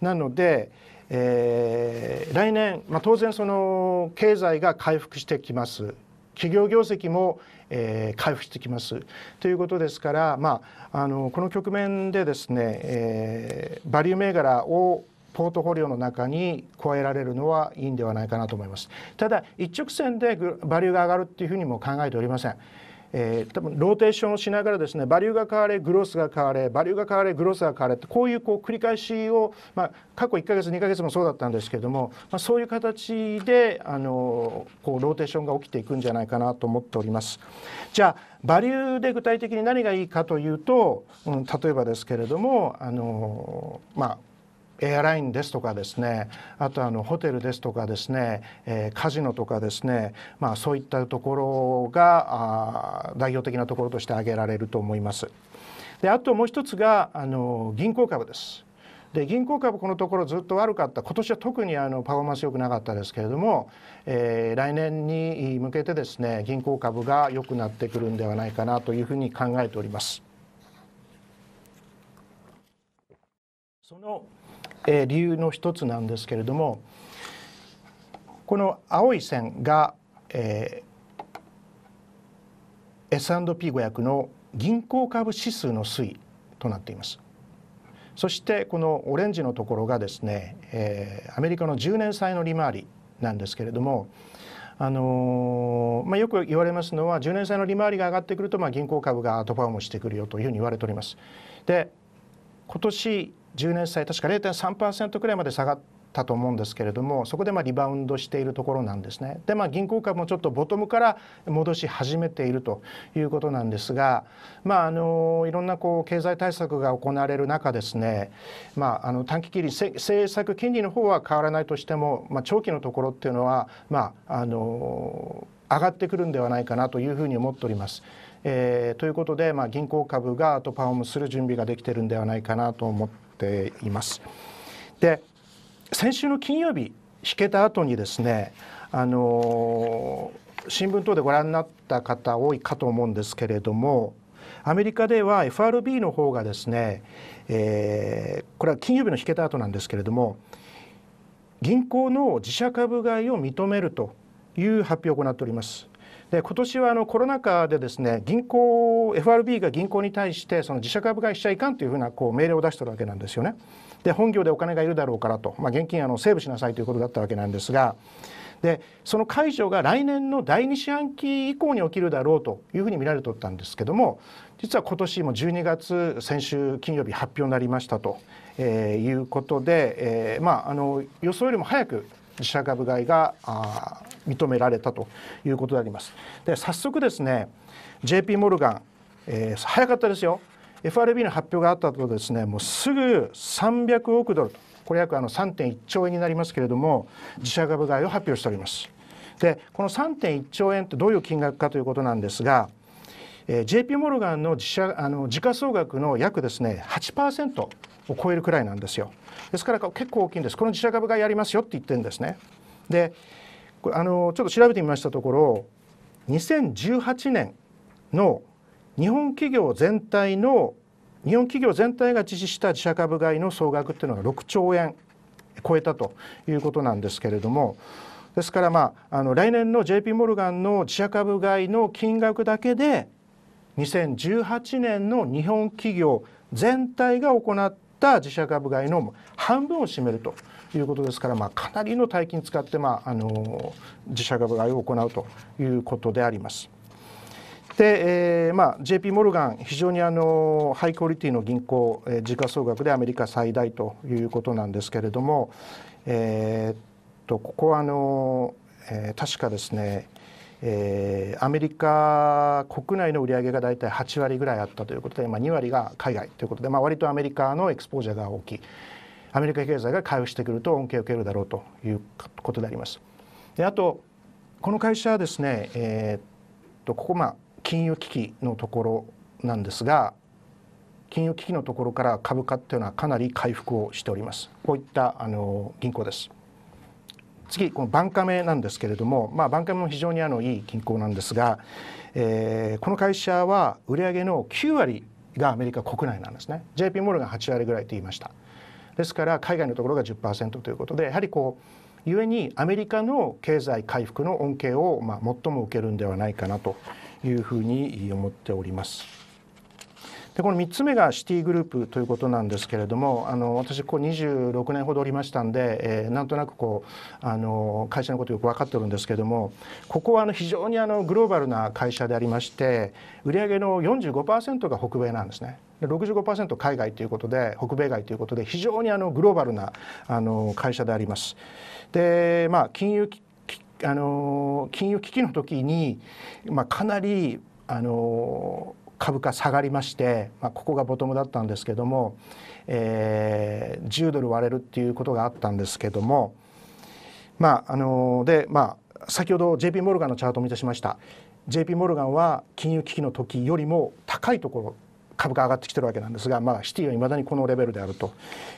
なので、えー、来年、まあ、当然その経済が回復してきます企業業績もえー、回復してきます。ということですから、まあ、あのこの局面でですね、えー、バリュー銘柄をポートフォリオの中に加えられるのはいいんではないかなと思います。ただ一直線でバリューが上がるっていうふうにも考えておりません。えー、多分ローテーションをしながらですねバリューが変われグロスが変われバリューが変われグロスが変われってこういうこう繰り返しを、まあ、過去1か月2か月もそうだったんですけども、まあ、そういう形であのこうローテーションが起きていくんじゃないかなと思っております。じゃあバリューで具体的に何がいいかというと、うん、例えばですけれどもあの、まあ、エアラインですとかですねあとあのホテルですとかですね、えー、カジノとかですね、まあ、そういったところが代表的なところとして挙げられると思います。であともう一つがあの銀行株です。で銀行株このところずっと悪かった今年は特にあのパフォーマンス良くなかったですけれども、えー、来年に向けてですね銀行株が良くなってくるんではないかなというふうに考えております。そのえ理由の一つなんですけれどもこの青い線が、えー、S&P500 の銀行株指数の推移となっています。そしてこのオレンジのところがですね、えー、アメリカの10年債の利回りなんですけれども、あのー、まあ、よく言われますのは10年債の利回りが上がってくると、まあ、銀行株がトパフォーしてくるよというふうに言われております。で今年10年債確か0.3%くらいまで下がったと思うんですけれどもそこでまリバウンドしているところなんですね。でまあ銀行株もちょっとボトムから戻し始めているということなんですがまああのいろんなこう経済対策が行われる中ですねまああの短期金利政策金利の方は変わらないとしてもまあ、長期のところっていうのはまああの上がってくるんではないかなというふうに思っております。えー、ということで、まあ、銀行株がアートパフォームする準備ができてるんではないかなと思ってっています。で先週の金曜日引けた後にですねあのー、新聞等でご覧になった方多いかと思うんですけれどもアメリカでは FRB の方がですね、えー、これは金曜日の引けた後なんですけれども銀行の自社株買いを認めるという発表を行っております。で今年はあのコロナ禍でですね銀行 FRB が銀行に対してその自社株買いしちゃいかんというふうなこう命令を出してるわけなんですよね。で本業でお金がいるだろうからと、まあ、現金あのセーブしなさいということだったわけなんですがでその解除が来年の第2四半期以降に起きるだろうというふうに見られとったんですけども実は今年も12月先週金曜日発表になりましたと、えー、いうことで、えー、まああの予想よりも早く自社株買いが認められたということであります。で早速ですね JP モルガン、えー、早かったですよ FRB の発表があったとですねもうすぐ300億ドルとこれ約あの3.1兆円になりますけれども自社株買いを発表しております。でこの3.1兆円ってどういう金額かということなんですが、えー、JP モルガンの自社あの時価総額の約ですね8%を超えるくらいなんですよ。ですから結構大きいんです。この自社株買いやりますよって言ってるんですね。で、あのちょっと調べてみましたところ、2018年の日本企業全体の日本企業全体が実施した自社株買いの総額っていうのが6兆円超えたということなんですけれどもですからまああの来年の JP モルガンの自社株買いの金額だけで2018年の日本企業全体が行っった自社株買いの半分を占めるということですから、まあ、かなりの大金使って、まあ、あの自社株買いを行うということであります。で、えーまあ、JP モルガン、非常にあのハイクオリティの銀行、えー、時価総額でアメリカ最大ということなんですけれども、えー、っとここはあの、えー、確かですね、えー、アメリカ国内の売り上げが大体8割ぐらいあったということで、まあ、2割が海外ということで、まあ、割とアメリカのエクスポージャーが大きいアメリカ経済が回復してくると恩恵を受けるだろうということであります。であとこの会社はですね、えー、っとここまあ金融危機のところなんですが金融危機のところから株価っていうのはかなり回復をしておりますこういったあの銀行です。次、このバンカメなんですけれども、まあ、バンカメも非常にあのいい銀行なんですが、えー、この会社は売上の9割がアメリカ国内なんですね JP モールが8割ぐらいと言いましたですから海外のところが10%ということでやはりこう故にアメリカの経済回復の恩恵をまあ最も受けるんではないかなというふうに思っております。でこの3つ目がシティグループということなんですけれどもあの私こう26年ほどおりましたんで、えー、なんとなくこうあの会社のことよく分かってるんですけどもここはあの非常にあのグローバルな会社でありまして売上の45%が北米なんですね。65%海外ということで北米外ということで非常にあのグローバルなあの会社であります。でまあ金融あの金融危機の時に、まあ、かなりあの株価下がりまして、まあ、ここがボトムだったんですけども、えー、10ドル割れるっていうことがあったんですけどもまああのー、でまあ先ほど JP モルガンのチャートを見出しました JP モルガンは金融危機の時よりも高いところ株価上がってきてるわけなんですが、まあ、シティはいまだにこのレベルであると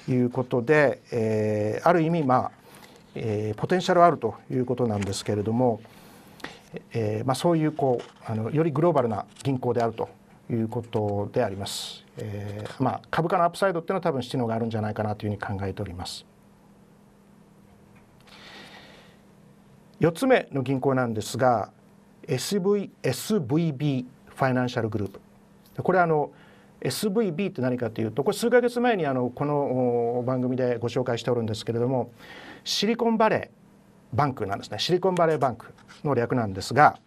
いうことで、えー、ある意味、まあえー、ポテンシャルあるということなんですけれども、えーまあ、そういうこうあのよりグローバルな銀行であるということであります。えー、まあ株価のアップサイドっていうのは多分シティがあるんじゃないかなというふうに考えております。4つ目の銀行なんですが SV SVB ファイナンシャルグループこれあの SVB って何かというとこれ数ヶ月前にあのこの番組でご紹介しておるんですけれどもシリコンバレーバンクなんですねシリコンバレーバンクの略なんですが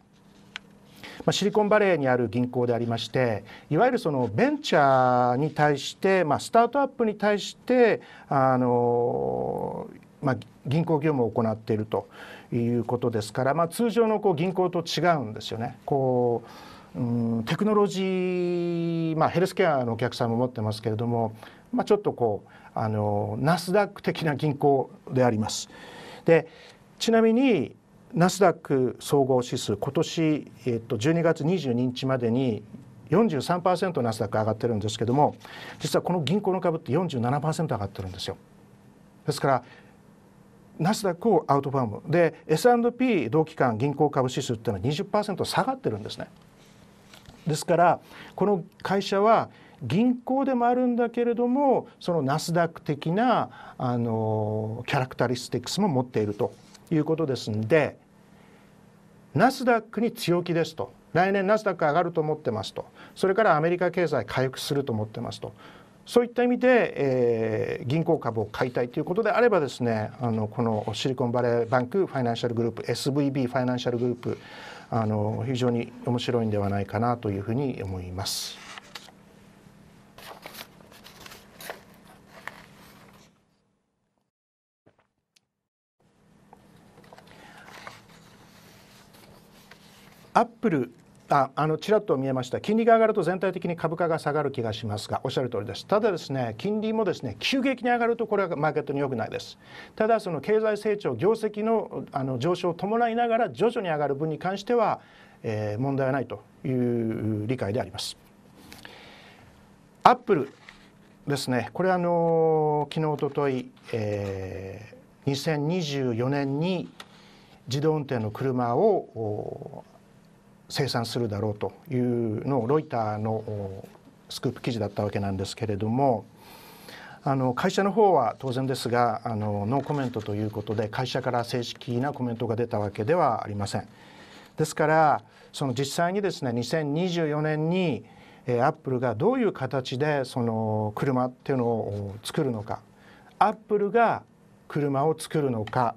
まあ、シリコンバレーにある銀行でありましていわゆるそのベンチャーに対して、まあ、スタートアップに対してあの、まあ、銀行業務を行っているということですから、まあ、通常のこう銀行と違うんですよね。こううん、テクノロジー、まあ、ヘルスケアのお客さんも持ってますけれども、まあ、ちょっとこうあのナスダック的な銀行であります。でちなみにナスダック総合指数今年、えー、と12月22日までに43%ナスダック上がってるんですけども実はこの銀行の株って47%上がってるんですよ。ですからナスダックをアウトファームで S&P 同期間銀行株指数っていうのは20%下がってるんですね。ですからこの会社は銀行でもあるんだけれどもそのナスダック的なあのキャラクタリスティックスも持っているということですんでナスダックに強気ですと来年ナスダック上がると思ってますとそれからアメリカ経済回復すると思ってますとそういった意味で、えー、銀行株を買いたいということであればですねあのこのシリコンバレーバンクファイナンシャルグループ SVB ファイナンシャルグループあの非常に面白いんではないかなというふうに思います。アップルああのちらっと見えました金利が上がると全体的に株価が下がる気がしますがおっしゃる通りですただですね金利もですね急激に上がるとこれはマーケットに良くないですただその経済成長業績のあの上昇を伴いながら徐々に上がる分に関しては、えー、問題はないという理解でありますアップルですねこれあの昨日おととい、えー、2024年に自動運転の車を生産するだろうというのをロイターのスクープ記事だったわけなんですけれどもあの会社の方は当然ですがあのノーコメントということで会社から正式なコメントが出たわけではありません。ですからその実際にですね2024年にアップルがどういう形でその車っていうのを作るのかアップルが車を作るのか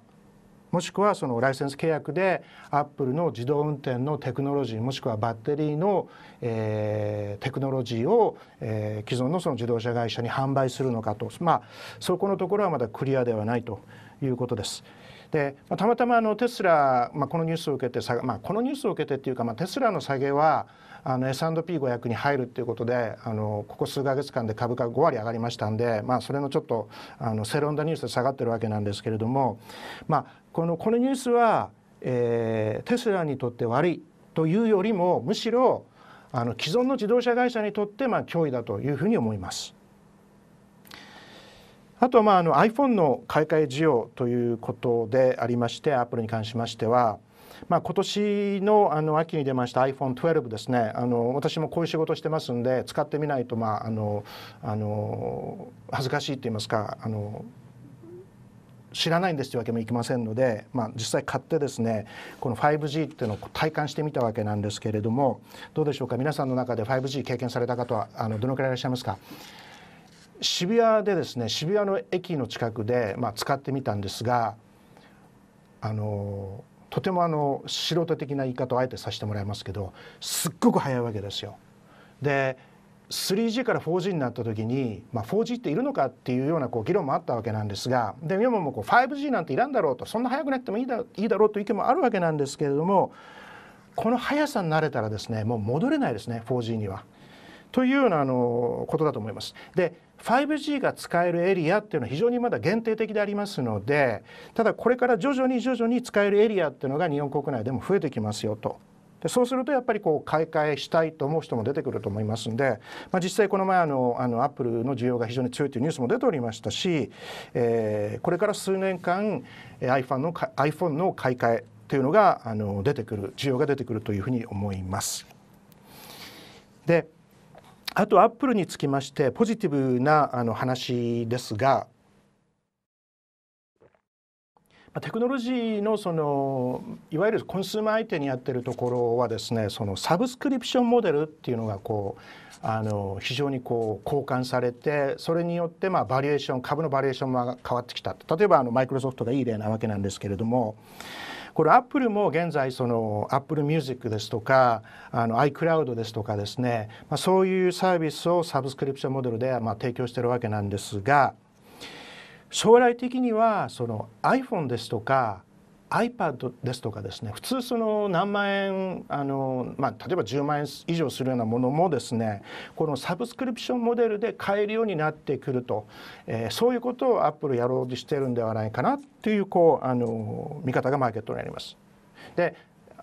もしくはそのライセンス契約でアップルの自動運転のテクノロジーもしくはバッテリーの、えー、テクノロジーを、えー、既存のその自動車会社に販売するのかと、まあ、そこのところはまだクリアではないということです。でまあ、たまたまあのテスラ、まあ、このニュースを受けて、まあ、このニュースを受けてっていうか、まあ、テスラの下げはあの S&P500 に入るっていうことであのここ数か月間で株価5割上がりましたんで、まあ、それのちょっとあの世ロンダニュースで下がってるわけなんですけれども、まあ、このこのニュースは、えー、テスラにとって悪いというよりもむしろあの既存の自動車会社にとってまあ脅威だというふうに思います。あとまああの iPhone の買い替え需要ということでありましてアップルに関しましては、まあ、今年のあの秋に出ました iPhone12 ですねあの私もこういう仕事してますんで使ってみないとまああのあの恥ずかしいと言いますかあの知らないんですというわけにもいきませんので、まあ、実際買ってですねこの 5G っていうのを体感してみたわけなんですけれどもどうでしょうか皆さんの中で 5G 経験された方はあのどのくらいいらっしゃいますか渋谷でですね渋谷の駅の近くで、まあ、使ってみたんですがあのとてもあの素人的な言い方をあえてさせてもらいますけどすっごく早いわけですよ。で 3G から 4G になった時に、まあ、4G っているのかっていうようなこう議論もあったわけなんですがで今もこう 5G なんていらんだろうとそんな速くなくてもいいだいいだろうという意見もあるわけなんですけれどもこの速さになれたらですねもう戻れないですね 4G には。というようなあのことだと思います。で 5G が使えるエリアっていうのは非常にまだ限定的でありますのでただこれから徐々に徐々に使えるエリアっていうのが日本国内でも増えてきますよとでそうするとやっぱりこう買い替えしたいと思う人も出てくると思いますんで、まあ、実際この前あのあのアップルの需要が非常に強いというニュースも出ておりましたし、えー、これから数年間 iPhone の iPhone の買い替えというのがあの出てくる需要が出てくるというふうに思います。であとアップルにつきましてポジティブなあの話ですがテクノロジーのそのいわゆるコンスーマー相手にやってるところはですねそのサブスクリプションモデルっていうのがこうあの非常にこう交換されてそれによってまあバリエーション株のバリエーションが変わってきた例えばあのマイクロソフトがいい例なわけなんですけれどもこれアップルも現在そのアップルミュージックですとかあの iCloud ですとかですね、まあ、そういうサービスをサブスクリプションモデルでまあ提供してるわけなんですが。将来的にはその iPhone ですとか iPad ですとかですね普通その何万円あの、まあ、例えば10万円以上するようなものもですねこのサブスクリプションモデルで買えるようになってくると、えー、そういうことをアップルやろうとしてるんではないかなっていうこうあの見方がマーケットにあります。で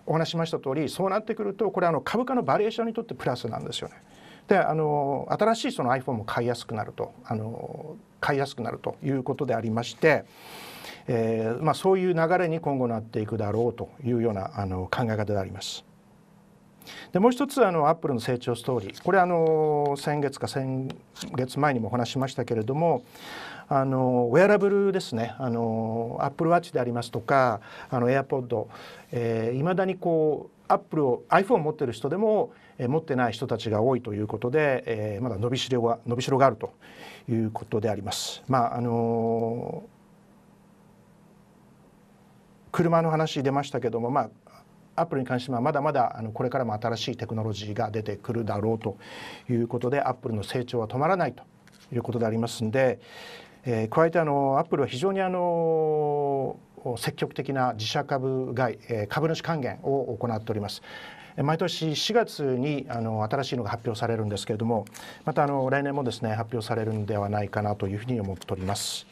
お話しました通りそうなってくるとこれあの株価のバリエーションにとってプラスなんですよね。であの新しいその iPhone も買いやすくなるとあの買いやすくなるということでありまして、えーまあ、そういう流れに今後なっていくだろうというようなあの考え方であります。でもう一つあのアップルの成長ストーリーこれあの先月か先月前にもお話しましたけれどもあのウェアラブルですねあのアップルワッチでありますとかあの AirPod いま、えー、だにこうアップルを iPhone を持ってる人でもえ持ってない人たちが多いということで、えまだ伸びしろは伸びしろがあるということであります。まああの車の話出ましたけども、まあ、アップルに関してはまだまだあのこれからも新しいテクノロジーが出てくるだろうということでアップルの成長は止まらないということでありますんで、えー、加えてあのアップルは非常にあの積極的な自社株買い、えー、株主還元を行っております。毎年4月にあの新しいのが発表されるんですけれどもまたあの来年もですね発表されるんではないかなというふうに思っております。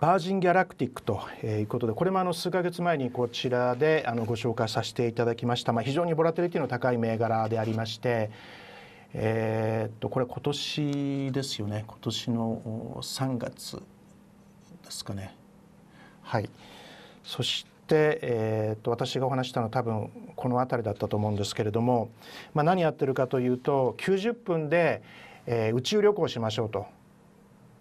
バージン・ギャラクティックということでこれもあの数か月前にこちらであのご紹介させていただきました、まあ、非常にボラテリティの高い銘柄でありましてえー、っとこれ今年ですよね今年の3月ですかねはいそしてえー、っと私がお話したのは多分この辺りだったと思うんですけれども、まあ、何やってるかというと90分で、えー、宇宙旅行しましょうと、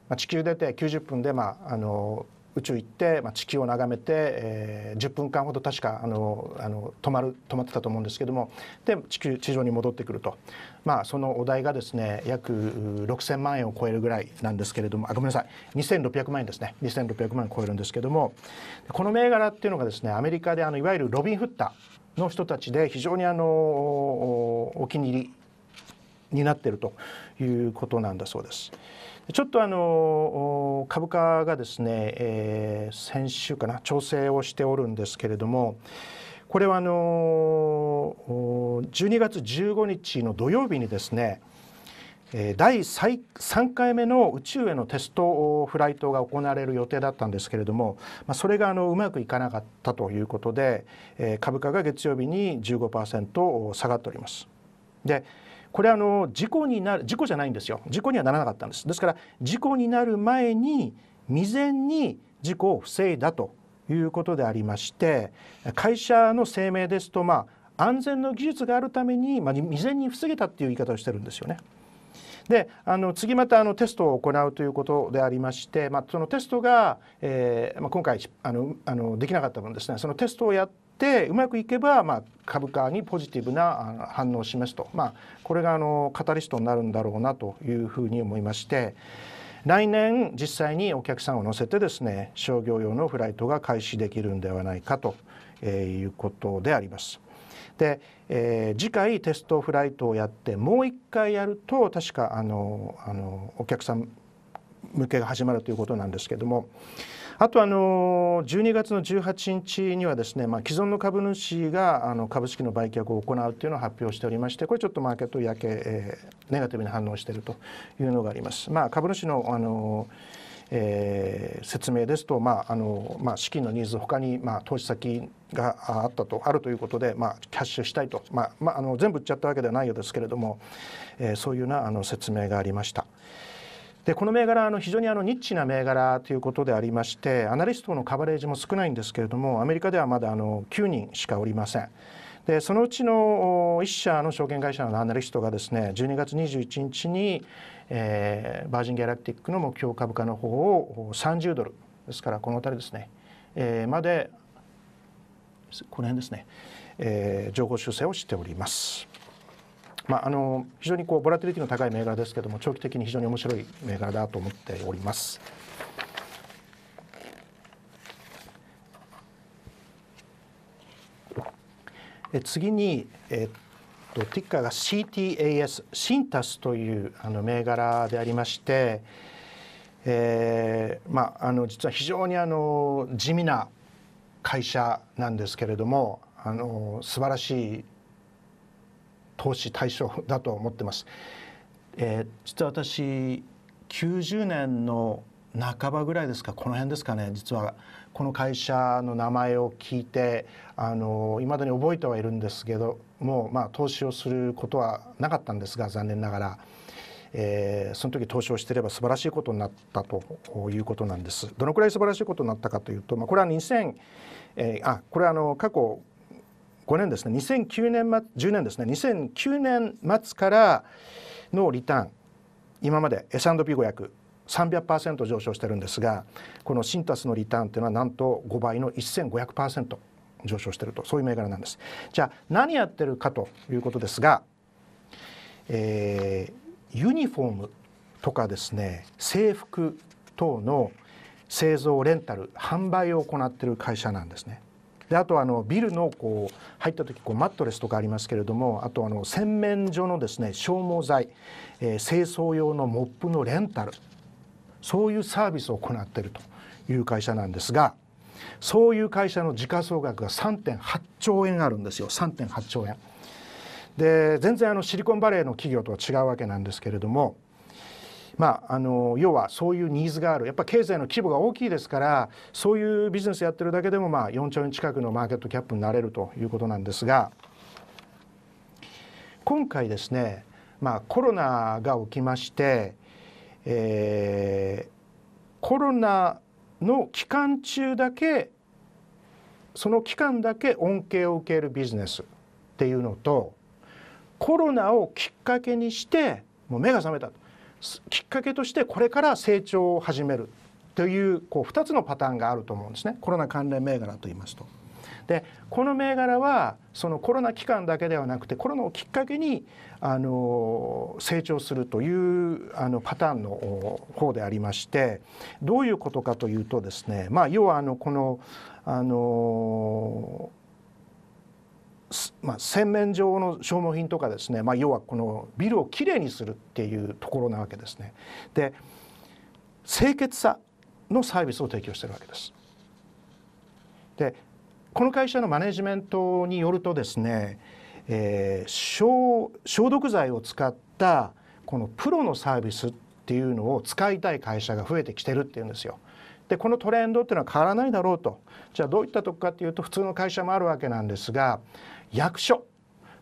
まあ、地球出て90分で、まあ、あの宇宙行って、まあ、地球を眺めて、えー、10分間ほど確かあのあの止まる止まってたと思うんですけどもで地球地上に戻ってくるとまあ、そのお題がですね約6000万円を超えるぐらいなんですけれどもあごめんなさい2600万円ですね2600万円超えるんですけどもこの銘柄っていうのがですねアメリカであのいわゆるロビン・フッターの人たちで非常にあのお気に入りになっているということなんだそうです。ちょっとあの株価がですね、えー、先週かな調整をしておるんですけれども、これはあの12月15日の土曜日にですね第3回目の宇宙へのテストフライトが行われる予定だったんですけれどもそれがあのうまくいかなかったということで株価が月曜日に15%下がっております。でこれあの事故になる事故じゃないんですよ事故にはならなかったんですですから事故になる前に未然に事故を防いだということでありまして会社の声明ですと、まあ、安全の技術があるために、まあ、未然に防げたっていう言い方をしてるんですよね。であの次またあのテストを行うということでありまして、まあ、そのテストが、えーまあ、今回あのあのできなかった分ですねそのテストをやってうまくいけば、まあ、株価にポジティブな反応を示すと、まあ、これがあのカタリストになるんだろうなというふうに思いまして。来年実際にお客さんを乗せてですね商業用のフライトが開始できるんではないかということであります。で、えー、次回テストフライトをやってもう1回やると確かあのあのお客さん向けが始まるということなんですけどもあとあの12月の18日にはですね、まあ、既存の株主があの株式の売却を行うというのを発表しておりましてこれちょっとマーケットやけ、えー、ネガティブに反応しているというのがあります。まあ、株主のあのえー、説明ですと、まああのまあ、資金のニーズ他に、まあ、投資先があったとあるということで、まあ、キャッシュしたいと、まあまあ、あの全部売っちゃったわけではないようですけれども、えー、そういうなあの説明がありました。でこの銘柄あの非常にあのニッチな銘柄ということでありましてアナリストのカバレージも少ないんですけれどもアメリカではまだあの9人しかおりません。でそのうちの1社の証券会社のアナリストがですね12月21日に、えー、バージン・ギャラクティックの目標株価の方を30ドルですからこの辺りですね、えー、までこの辺ですね、えー、情報修正をしております。まあ、あの非常にこうボラティリティの高い銘柄ですけども長期的に非常に面白い銘柄だと思っております。え次に、えっと、ティッカーが CTAS シンタスというあの銘柄でありまして、えーまあ、あの実は非常にあの地味な会社なんですけれどもあの素晴らしい投資対象だと思ってます。えー、実は私90年の半ばぐらいですかこの辺ですかね実はこの会社の名前を聞いてあの未だに覚えてはいるんですけどもう、まあ、投資をすることはなかったんですが残念ながら、えー、その時投資をしていれば素晴らしいことになったということなんです。どのくらい素晴らしいことになったかというと、まあ、これは2 0 0 0えー、あこれはあの過去5年ですね2009年末10年ですね2009年末からのリターン今まで S&P500 300%上昇してるんですがこのシンタスのリターンというのはなんと5倍の1500%上昇してるとそういう銘柄なんです。じゃあ何やってるかということですが、えー、ユニフォームとかですね制服等の製造レンタル販売を行っている会社なんですね。であとあのビルのこう入った時こうマットレスとかありますけれどもあとあの洗面所のですね消耗剤、えー、清掃用のモップのレンタルそういうサービスを行っているという会社なんですがそういう会社の時価総額が3.8兆円あるんですよ3.8兆円。で全然あのシリコンバレーの企業とは違うわけなんですけれどもまあ、あの要はそういうニーズがあるやっぱ経済の規模が大きいですからそういうビジネスやってるだけでもまあ4兆円近くのマーケットキャップになれるということなんですが今回ですね、まあ、コロナが起きまして、えー、コロナの期間中だけその期間だけ恩恵を受けるビジネスっていうのとコロナをきっかけにしてもう目が覚めたときっかけとしてこれから成長を始めるというこう2つのパターンがあると思うんですねコロナ関連銘柄と言いますと。でこの銘柄はそのコロナ期間だけではなくてコロナをきっかけにあの成長するというあのパターンの方でありましてどういうことかというとですねまあ要はあのこのあのまあ、洗面所の消耗品とかですね、まあ、要はこのビルをきれいにするっていうところなわけですね。で清潔さのサービスを提供してるわけです。でこの会社のマネジメントによるとですね、えー、消消毒剤を使ったこのプロのサービスっていうのを使いたい会社が増えてきてるっていうんですよ。でこのトレンドっていうのは変わらないだろうとじゃあどういったとこかっていうと普通の会社もあるわけなんですが役所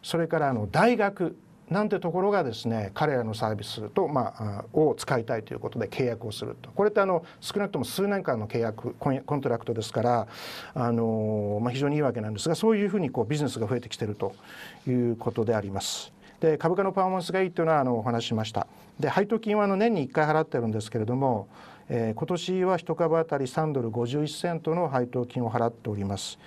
それからあの大学なんてところがですね彼らのサービスと、まあ、を使いたいということで契約をするとこれってあの少なくとも数年間の契約コントラクトですからあの、まあ、非常にいいわけなんですがそういうふうにこうビジネスが増えてきてるということであります。で株価のパフォーマンスがいいというのはあのお話しました。で配当金はあの年に1回払ってるんですけれども、えー、今年は1株当たり3ドル51セントの配当金を払っております。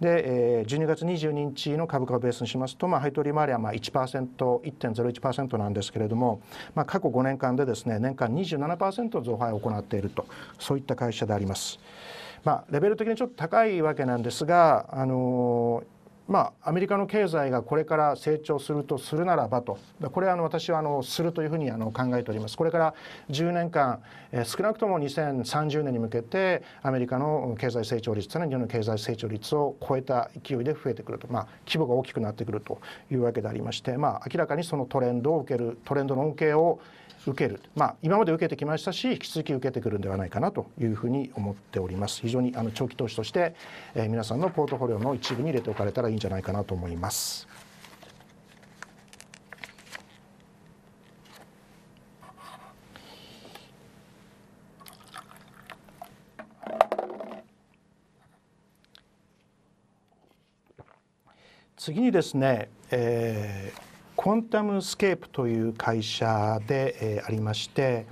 で、えー、12月22日の株価をベースにしますと、まあ、配当利回りはまあ1%、1.01%なんですけれども、まあ、過去5年間でですね年間27%増配を行っているとそういった会社であります。まあ、レベル的にちょっと高いわけなんですが、あのまあ、アメリカの経済がこれから成長するとするならばとこれはあの私はあのするというふうにあの考えておりますこれから10年間、え少なくとも2030年に向けてアメリカの経済成長率さらに日本の経済成長率を超えた勢いで増えてくると、まあ、規模が大きくなってくるというわけでありまして、まあ、明らかにそのトレンドを受けるトレンドの恩恵を受ける、まあ、今まで受けてきましたし引き続き受けてくるんではないかなというふうに思っております非常にあの長期投資として、えー、皆さんのポートフォリオの一部に入れておかれたらいいんじゃないかなと思います。次にですね、えーコンタムスケープという会社で、えー、ありまして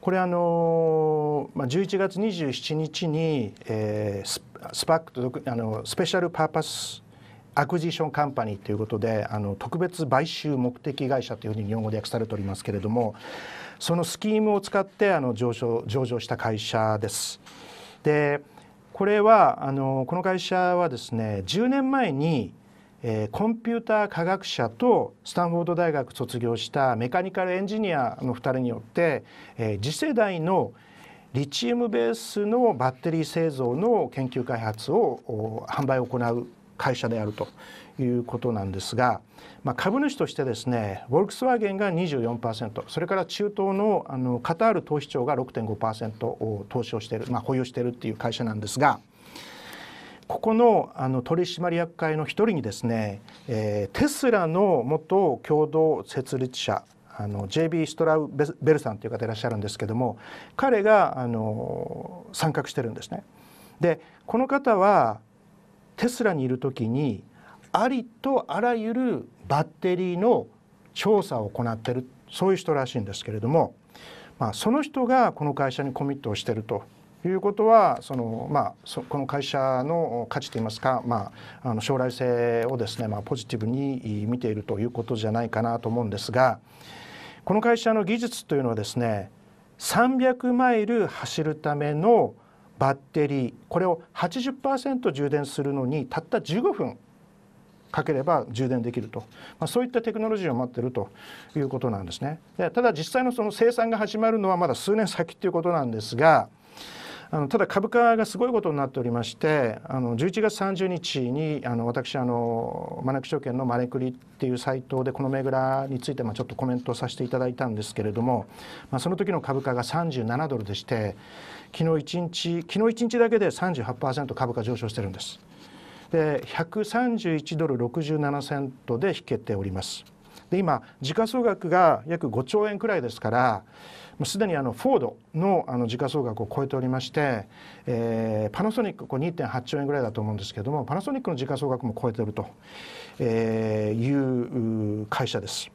これあの、まあ、11月27日に、えー、スパックとあのスペシャルパーパスアクジションカンパニーということであの特別買収目的会社というふうに日本語で訳されておりますけれどもそのスキームを使ってあの上昇上場した会社です。でこれはあのこの会社はですね10年前にえコンピューター科学者とスタンフォード大学卒業したメカニカルエンジニアの2人によって、え次世代のリチウムベースのバッテリー製造の研究開発を販売を行う会社であるということなんですが、まあ、株主としてですねボルクスワーゲンが24%それから中東のあのカタール投資庁が6.5%を投資をしている、まあ、保有しているっていう会社なんですが。ここのあの取締役会の一人にですね、えー、テスラの元共同設立者あの JB ストラウベルさんという方いらっしゃるんですけども彼があの参画してるんですね。でこの方はテスラにいる時にありとあらゆるバッテリーの調査を行ってるそういう人らしいんですけれども、まあ、その人がこの会社にコミットをしてるということはその、まあ、そこの会社の価値といいますか、まあ、あの将来性をですね、まあ、ポジティブに見ているということじゃないかなと思うんですがこの会社の技術というのはですね300マイル走るためのバッテリーこれを80%充電するのにたった15分かければ充電できると、まあ、そういったテクノロジーを待っているということなんですねでただ実際のその生産が始まるのはまだ数年先ということなんですがあのただ株価がすごいことになっておりましてあの11月30日にあの私あのマネック証券のマネクリっていうサイトでこの銘柄についてちょっとコメントさせていただいたんですけれども、まあ、その時の株価が37ドルでして昨日1日昨日1日だけで38%株価上昇してるんです。で131ドル67セントで引けております。で今時価総額が約5兆円くらいですからもうすでにあのフォードのあの時価総額を超えておりまして、えー、パナソニックこ2.8兆円ぐらいだと思うんですけどもパナソニックの時価総額も超えてると、えいう会社です。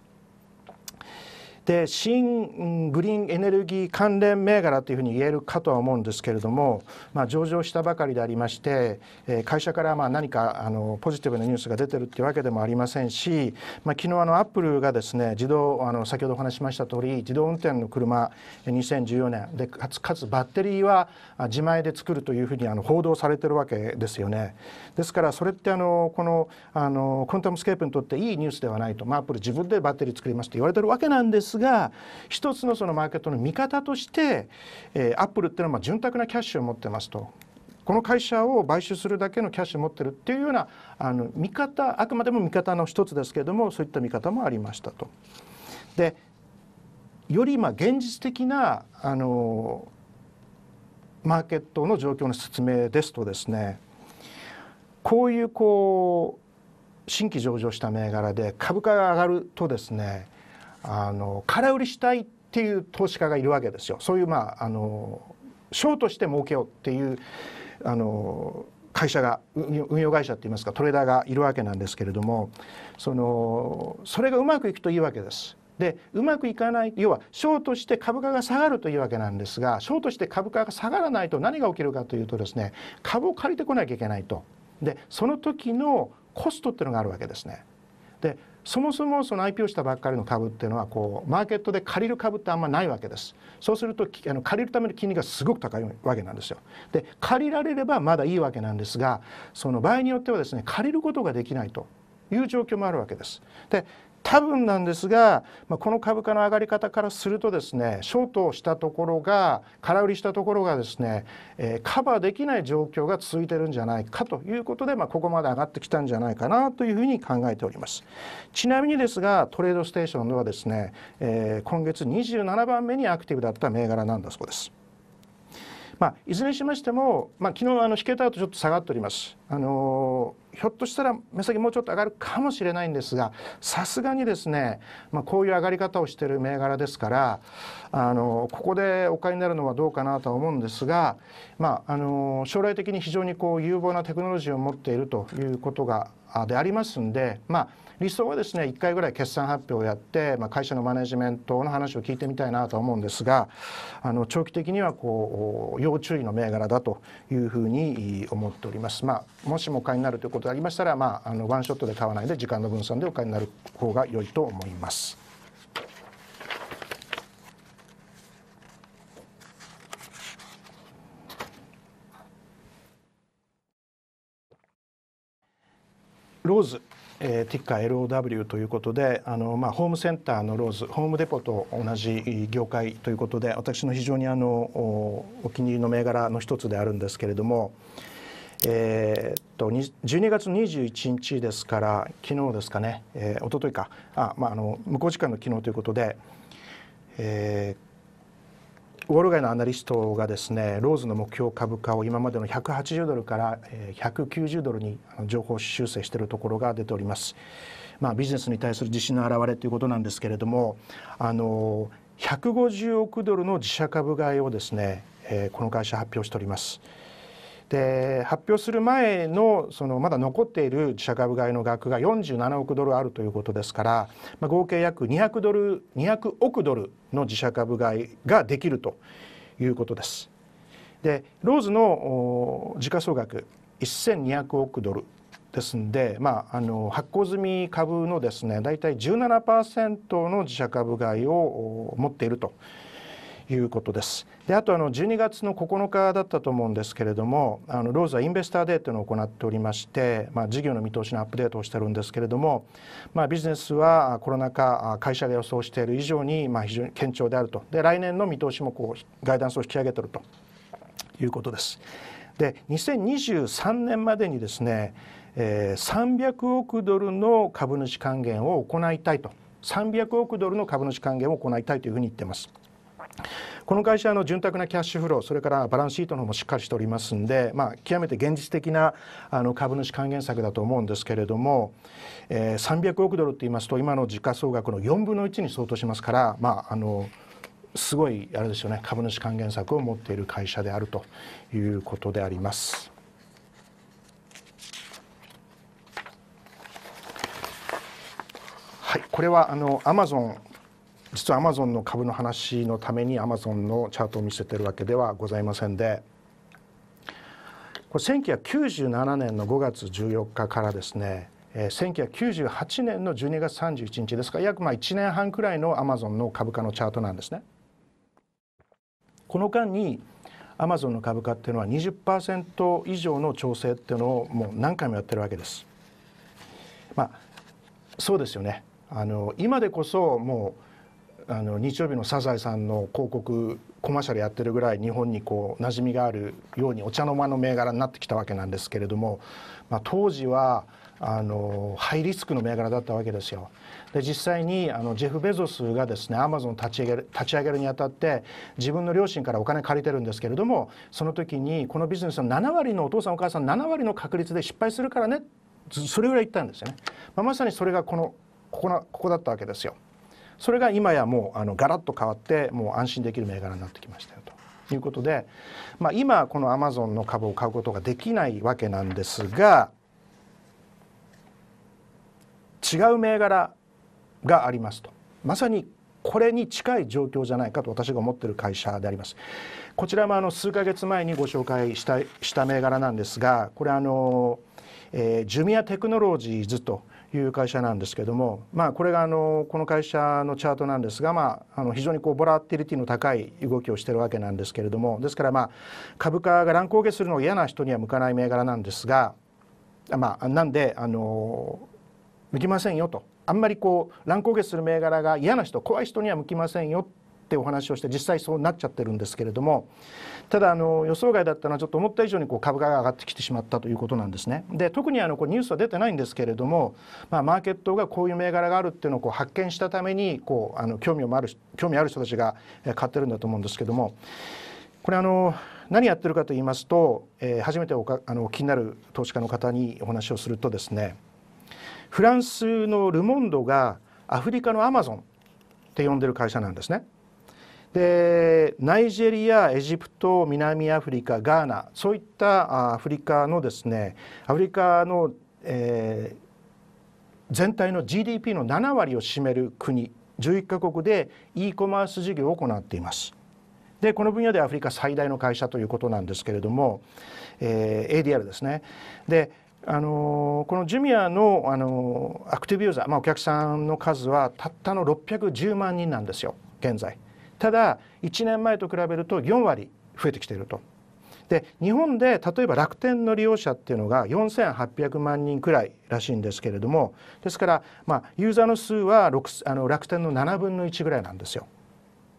で新グリーンエネルギー関連銘柄というふうに言えるかとは思うんですけれども、まあ、上場したばかりでありまして、会社からまあ何かあのポジティブなニュースが出てるっていうわけでもありませんし、まあ、昨日あのアップルがですね自動あの先ほどお話しました通り自動運転の車2014年でかつかつバッテリーは自前で作るというふうにあの報道されてるわけですよね。ですからそれってあのこのあのコンタムスケープにとっていいニュースではないと、まあ、アップル自分でバッテリー作りますと言われてるわけなんですが一つのそのマーケットの見方として、えー、アップルっていうのは潤沢なキャッシュを持ってますとこの会社を買収するだけのキャッシュを持ってるっていうようなあの見方あくまでも見方の一つですけれどもそういった見方もありましたと。でよりあ現実的なあのマーケットの状況の説明ですとですねこういうこう新規上場した銘柄で株価が上がるとですねあの空売りしたいっていう投資家がいるわけですよ。そういうまああのショートして儲けようっていうあの会社が運用会社っていいますかトレーダーがいるわけなんですけれどもそのそれがうまくいくといいわけです。でうまくいかない要はショートして株価が下がるというわけなんですがショートして株価が下がらないと何が起きるかというとですね株を借りてこなきゃいけないとでその時のコストっていうのがあるわけですね。でそもそもその IPO したばっかりの株っていうのはこうマーケットで借りる株ってあんまないわけですそうするとあの借りるための金利がすごく高いわけなんですよで借りられればまだいいわけなんですがその場合によってはですね借りることができないという状況もあるわけですで多分なんですが、まあ、この株価の上がり方からするとですねショートしたところが空売りしたところがですね、えー、カバーできない状況が続いてるんじゃないかということで、まあ、ここまで上がってきたんじゃないかなというふうに考えておりますちなみにですがトレードステーションではですね、えー、今月27番目にアクティブだった銘柄なんだそうですまあ、いずれにしましても、まあ、昨日あの引けた後ちょっと下がっております。あのー、ひょっとしたら目先もうちょっと上がるかもしれないんですがさすがにですね、まあ、こういう上がり方をしている銘柄ですからあのー、ここでお買いになるのはどうかなとは思うんですが、まああのー、将来的に非常にこう有望なテクノロジーを持っているということがでありますんで、まあ、理想はですね1回ぐらい決算発表をやって、まあ、会社のマネジメントの話を聞いてみたいなと思うんですがあの長期的にはこう要注意の銘柄だというふうに思っております。まあ、もしも買いになるということでありましたら、まあ、あのワンショットで買わないで時間の分散でお買いになる方が良いと思います。ローズ、えー、ティッカー LOW ということであの、まあ、ホームセンターのローズホームデポと同じ業界ということで私の非常にあのお気に入りの銘柄の一つであるんですけれども、えー、っと12月21日ですから昨日ですかね、えー、一昨日かあ、まあ、あの向こう時間の昨日ということで、えーウォール街のアナリストがですねローズの目標株価を今までの180ドルから190ドルに情報修正しているところが出ております。まあ、ビジネスに対する自信の表れということなんですけれどもあの150億ドルの自社株買いをですね、えこの会社発表しております。で発表する前のそのまだ残っている自社株買いの額が47億ドルあるということですから、まあ、合計約200ドル200億ドルの自社株買いができるということです。でローズの時価総額1200億ドルですんで、まあ、あの発行済み株のですね大体17%の自社株買いを持っているということです。であとあの12月の9日だったと思うんですけれどもあのローズはインベスターデーというのを行っておりまして、まあ、事業の見通しのアップデートをしてるんですけれども、まあ、ビジネスはコロナ禍会社が予想している以上にまあ非常に堅調であるとで来年の見通しもこうガイダンスを引き上げてるということです。で2023年までにですね、えー、300億ドルの株主還元を行いたいと300億ドルの株主還元を行いたいというふうに言ってます。この会社の潤沢なキャッシュフローそれからバランスシートの方もしっかりしておりますんで、まあ、極めて現実的なあの株主還元策だと思うんですけれども、えー、300億ドルっていいますと今の時価総額の4分の1に相当しますから、まあ、あのすごいあれですよね株主還元策を持っている会社であるということであります。はい、これはあのアマゾン実はアマゾンの株の話のためにアマゾンのチャートを見せてるわけではございませんでこれ1997年の5月14日からですね1998年の12月31日ですから約まあ1年半くらいのアマゾンの株価のチャートなんですね。この間にアマゾンの株価っていうのは20%以上の調整っていうのをもう何回もやってるわけです。まあ、そうですよねあの今でこそもうあの日曜日の「サザエさん」の広告コマーシャルやってるぐらい日本にこう馴染みがあるようにお茶の間の銘柄になってきたわけなんですけれども、まあ、当時はあのハイリスクの銘柄だったわけですよ。で実際にあのジェフ・ベゾスがですねアマゾン立ち上げる立ち上げるにあたって自分の両親からお金借りてるんですけれどもその時にこのビジネスの7割のお父さんお母さん7割の確率で失敗するからねそれぐらい言ったんですよね。まあ、まさにそれがこのここなここだったわけですよ。それが今やもうあのガラッと変わってもう安心できる銘柄になってきましたよと。いうことで、まあ、今このアマゾンの株を買うことができないわけなんですが違う銘柄がありますとまさにこれに近い状況じゃないかと私が思ってる会社でありますこちらもあの数ヶ月前にご紹介したした銘柄なんですがこれあの、えー、ジュミアテクノロジーズという会社なんですけども、まあ、これがあのこの会社のチャートなんですが、まあ、あの非常にこうボラティリティの高い動きをしてるわけなんですけれどもですから、まあ、株価が乱高下するのが嫌な人には向かない銘柄なんですが、まあ、なんであの向きませんよとあんまりこう乱高下する銘柄が嫌な人怖い人には向きませんよってお話をして実際そうなっちゃってるんですけれどもただあの予想外だったのはちょっと思った以上にこう株価が上がってきてしまったということなんですね。で特にあのこうニュースは出てないんですけれども、まあ、マーケットがこういう銘柄があるっていうのをこう発見したためにこうあの興味もある興味ある人たちが買ってるんだと思うんですけどもこれあの何やってるかと言いますと、えー、初めておかあの気になる投資家の方にお話をするとですねフランスのル・モンドがアフリカのアマゾンって呼んでる会社なんですね。でナイジェリアエジプト南アフリカガーナそういったアフリカのですねアフリカの、えー、全体の GDP の7割を占める国11カ国で e コマース事業を行っています。でこの分野でアフリカ最大の会社ということなんですけれども、えー、ADR ですね。であのこのジュミアの、あのアクティブユーザー、まあ、お客さんの数はたったの610万人なんですよ現在。ただ1年前と比べると4割増えてきていると。で日本で例えば楽天の利用者っていうのが4800万人くらいらしいんですけれどもですから、まあ、ユーザーの数は6あの楽天の7分の1ぐらいなんですよ。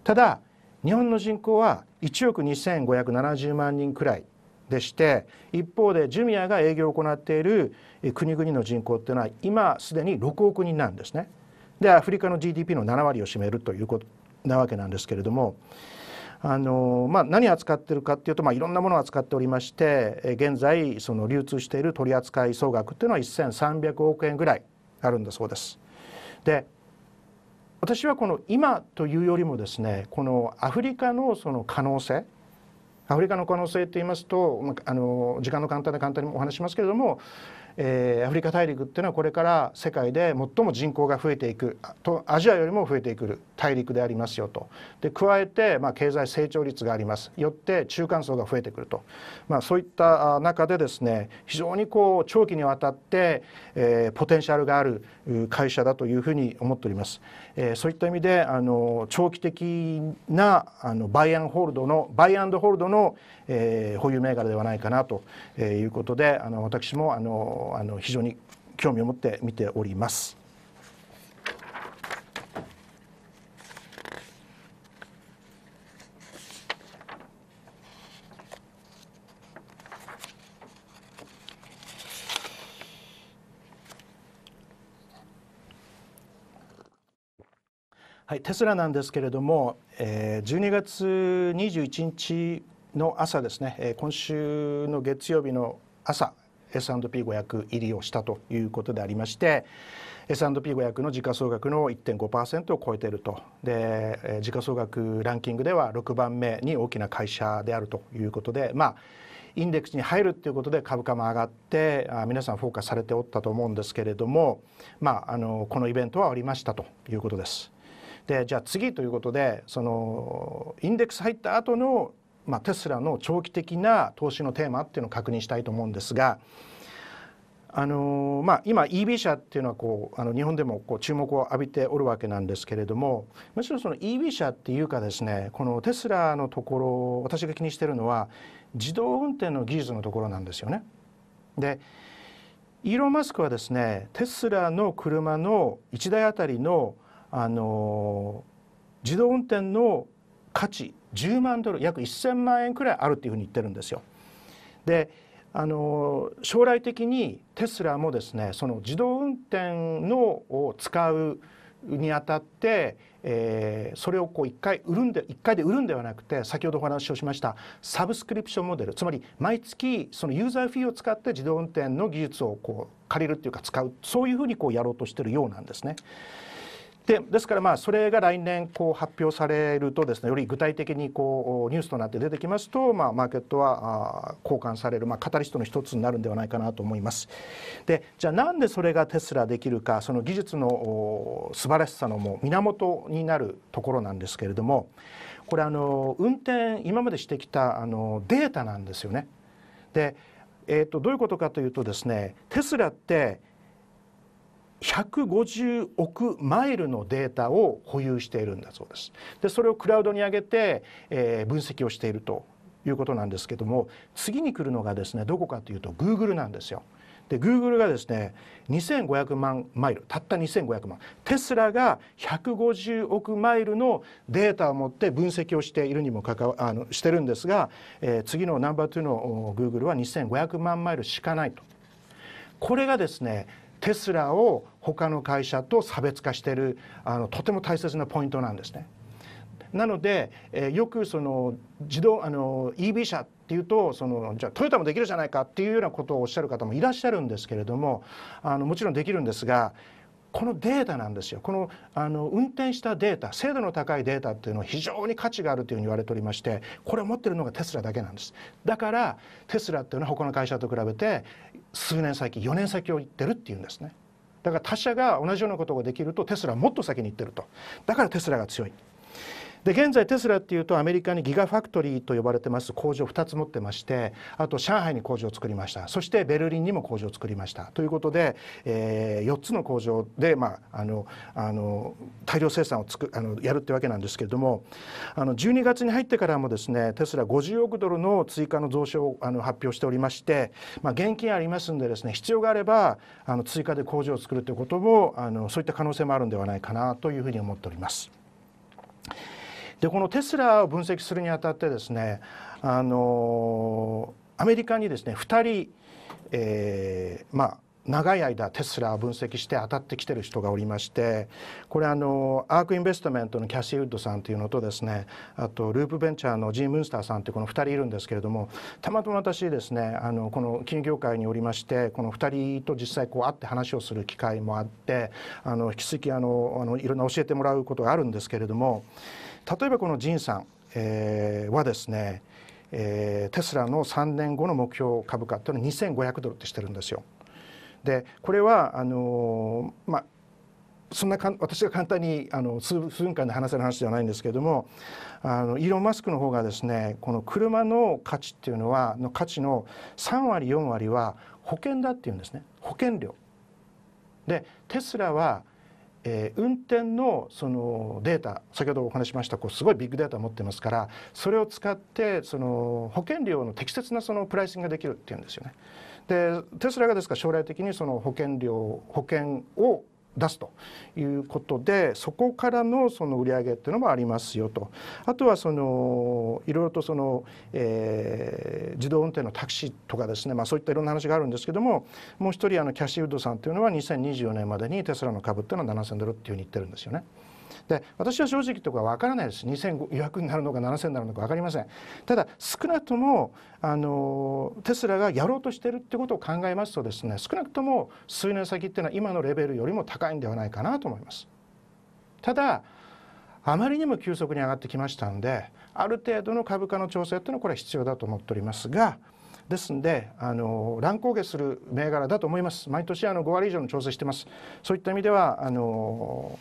ただ日本の人口は1億2570万人くらいでして一方でジュニアが営業を行っている国々の人口っていうのは今すでに6億人なんですね。でアフリカの GDP の7割を占めるということなわけなんですけれども。あのまあ、何扱ってるかっていうと、まあ、いろんなものを扱っておりまして現在その流通している取扱総額っていうのは1,300億円ぐらいあるんだそうです。で私はこの今というよりもですねこのアフリカのその可能性アフリカの可能性といいますとあの時間の簡単で簡単にお話しますけれどもえー、アフリカ大陸っていうのはこれから世界で最も人口が増えていくとアジアよりも増えていく大陸でありますよとで加えて、まあ、経済成長率がありますよって中間層が増えてくると、まあ、そういった中でですね非常にこう長期にわたって、えー、ポテンシャルがある会社だというふうに思っております。えー、そういった意味であの長期的なあのバイアンホールドのバイアンドホールドの、えー、保有銘柄ではないかなということであの私もあのあの非常に興味を持って見ております。はい、テスラなんですけれども、えー、12月21日の朝ですね今週の月曜日の朝 S&P500 入りをしたということでありまして S&P500 の時価総額の1.5%を超えているとで時価総額ランキングでは6番目に大きな会社であるということでまあインデックスに入るっていうことで株価も上がって皆さんフォーカスされておったと思うんですけれども、まあ、あのこのイベントはありましたということです。でじゃあ次ということでそのインデックス入った後のまあ、テスラの長期的な投資のテーマっていうのを確認したいと思うんですが、あのまあ、今 EV 車っていうのはこうあの日本でもこう注目を浴びておるわけなんですけれどもむしろその EV 車っていうかですねこのテスラのところ私が気にしてるのは自動運転の技術のところなんですよね。でイーロン・マスクはですねテスラの車の1台あたりの、あの自動運転の価値10万ドル約1000万円くらいあるっていうふうに言ってるんですよ。であの将来的にテスラもですねその自動運転のを使うにあたって、えー、それをこう1回売るんで1回で売るんではなくて先ほどお話をしましたサブスクリプションモデルつまり毎月そのユーザーフィーを使って自動運転の技術をこう借りるっていうか使うそういうふうにこうやろうとしてるようなんですね。でですからまあそれが来年こう発表されるとですねより具体的にこうニュースとなって出てきますと、まあ、マーケットは交換される、まあ、カタリストの一つになるんではないかなと思います。でじゃあなんでそれがテスラできるかその技術の素晴らしさのもう源になるところなんですけれどもこれあの運転今までしてきたあのデータなんですよね。で、えー、とどういうことかというとですねテスラって150億マイルのデータを保有しているんだそうです。でそれをクラウドに上げて、えー、分析をしているということなんですけども次に来るのがですねどこかというと Google なんですよ。で Google がですね2500万マイルたった2500万テスラが150億マイルのデータを持って分析をしているにもかかわあのしてるんですが、えー、次のナンバー2の Google は2500万マイルしかないと。これがですねテスラを他の会社と差別化しているあのとても大切なポイントなんですね。なので、えー、よくその自動あの EV 車っていうとそのじゃあトヨタもできるじゃないかっていうようなことをおっしゃる方もいらっしゃるんですけれどもあのもちろんできるんですがこのデータなんですよこのあの運転したデータ精度の高いデータっていうのは非常に価値があるというふうに言われておりましてこれを持ってるのがテスラだけなんですだからテスラっていうのは他の会社と比べて数年先4年先を言ってるっていうんですねだから他社が同じようなことができるとテスラはもっと先に行ってるとだからテスラが強いで現在テスラっていうとアメリカにギガファクトリーと呼ばれてます工場2つ持ってましてあと上海に工場を作りましたそしてベルリンにも工場を作りましたということで、えー、4つの工場で、まあ、あのあの大量生産をつくあのやるってわけなんですけれどもあの12月に入ってからもですねテスラ50億ドルの追加の増資をあの発表しておりまして、まあ、現金ありますんでですね必要があればあの追加で工場を作るということもあのそういった可能性もあるんではないかなというふうに思っております。でこのテスラを分析するにあたってですねあのアメリカにですね2人、えー、まあ長い間テスラを分析して当たってきてる人がおりましてこれあのアークインベストメントのキャシー・ウッドさんというのとですねあとループベンチャーのジー・ムンスターさんというこの2人いるんですけれどもたまたま私ですねあのこの金融業界におりましてこの2人と実際こう会って話をする機会もあってあの引き続きあのあのいろんな教えてもらうことがあるんですけれども。例えばこのジンさん、えー、はですね、えー、テスラの3年後の目標株価っていうのは2500ドルってしてるんですよ。でこれはあのー、まあそんなか私が簡単にあの数分間で話せる話ではないんですけれどもあのイーロン・マスクの方がですねこの車の価値っていうのはの価値の3割4割は保険だっていうんですね保険料。でテスラはえー、運転のそのデータ先ほどお話しましたこうすごいビッグデータを持ってますからそれを使ってその保険料の適切なそのプライシングができるっていうんですよね。でテスラがですから将来的にその保険料保険を出すということでそこからのその売り上げっていうのもありますよとあとはそのいろいろとその、えー、自動運転のタクシーとかですね、まあ、そういったいろんな話があるんですけどももう一人あのキャシーウッドさんっていうのは2024年までにテスラの株っていうのは7,000ドルっていうふうに言ってるんですよね。で私は正直とか分からないです2500になるのか7000になるのか分かりませんただ少なくともあのテスラがやろうとしてるってことを考えますとですね少なくとも数年先っていうのは今のレベルよりも高いんではないかなと思いますただあまりにも急速に上がってきましたんである程度の株価の調整っていうのはこれは必要だと思っておりますがですんであの乱高下する銘柄だと思います毎年あの5割以上の調整してますそういった意味ではあの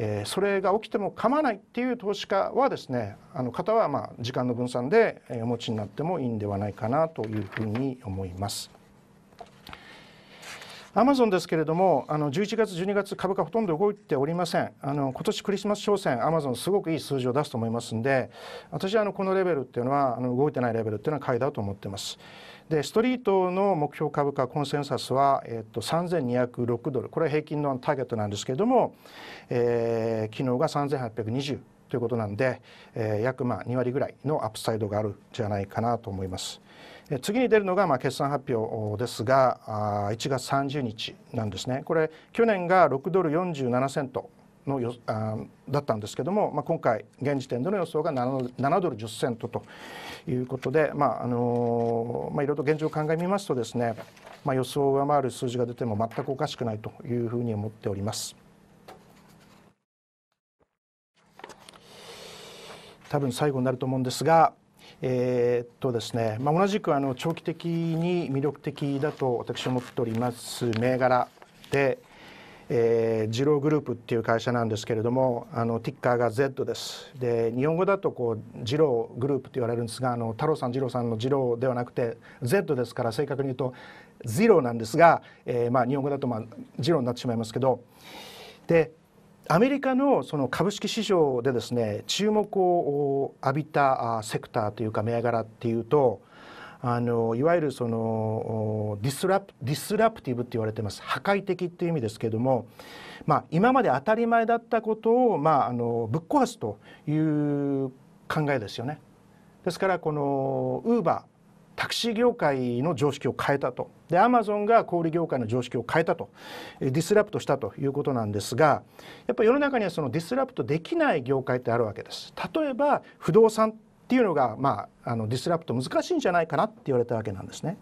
えー、それが起きても構わないっていう投資家はですねあの方はま時間の分散でお持ちになってもいいんではないかなというふうに思います。アマゾンですけれどもあの11月12月株価ほとんど動いておりませんあの今年クリスマス商戦アマゾンすごくいい数字を出すと思いますんで私はあのこのレベルっていうのはあの動いてないレベルっていうのは買いだと思ってます。でストリートの目標株価コンセンサスは、えっと、3206ドルこれは平均のターゲットなんですけれども、えー、昨日が3820ということなんで、えー、約まあ2割ぐらいのアップサイドがあるんじゃないかなと思います。次に出るのがまあ決算発表ですが1月30日なんですねこれ去年が6ドル47セントのよあだったんですけども、まあ、今回現時点での予想が 7, 7ドル10セントということで、まああのまあ、いろいろと現状を考えみますとですね、まあ、予想を上回る数字が出ても全くおかしくないというふうに思っております。多分最後になると思うんですが、えー、っとですねまあ、同じくあの長期的に魅力的だと私は思っております銘柄で、えー、ジローグループっていう会社なんですけれどもあのティッカーが Z ですで日本語だとこうジローグループって言われるんですがあの太郎さんロ郎さんのジローではなくて Z ですから正確に言うとゼロなんですが、えー、まあ日本語だとまあジローになってしまいますけどでアメリカのその株式市場でですね注目を浴びたセクターというか銘柄っていうとあのいわゆるそのディスラプディスラプティブって言われてます破壊的っていう意味ですけども、まあ、今まで当たり前だったことを、まあ、あのぶっ壊すという考えですよね。ですからこのウーバータクシー業界の常識を変えたとでアマゾンが小売業界の常識を変えたとディスラプトしたということなんですがやっぱり世の中にはそのディスラプトできない業界ってあるわけです。例えば不動産っていうのが、まあ、あのディスラプト難しいんじゃないかなって言われたわけなんですね。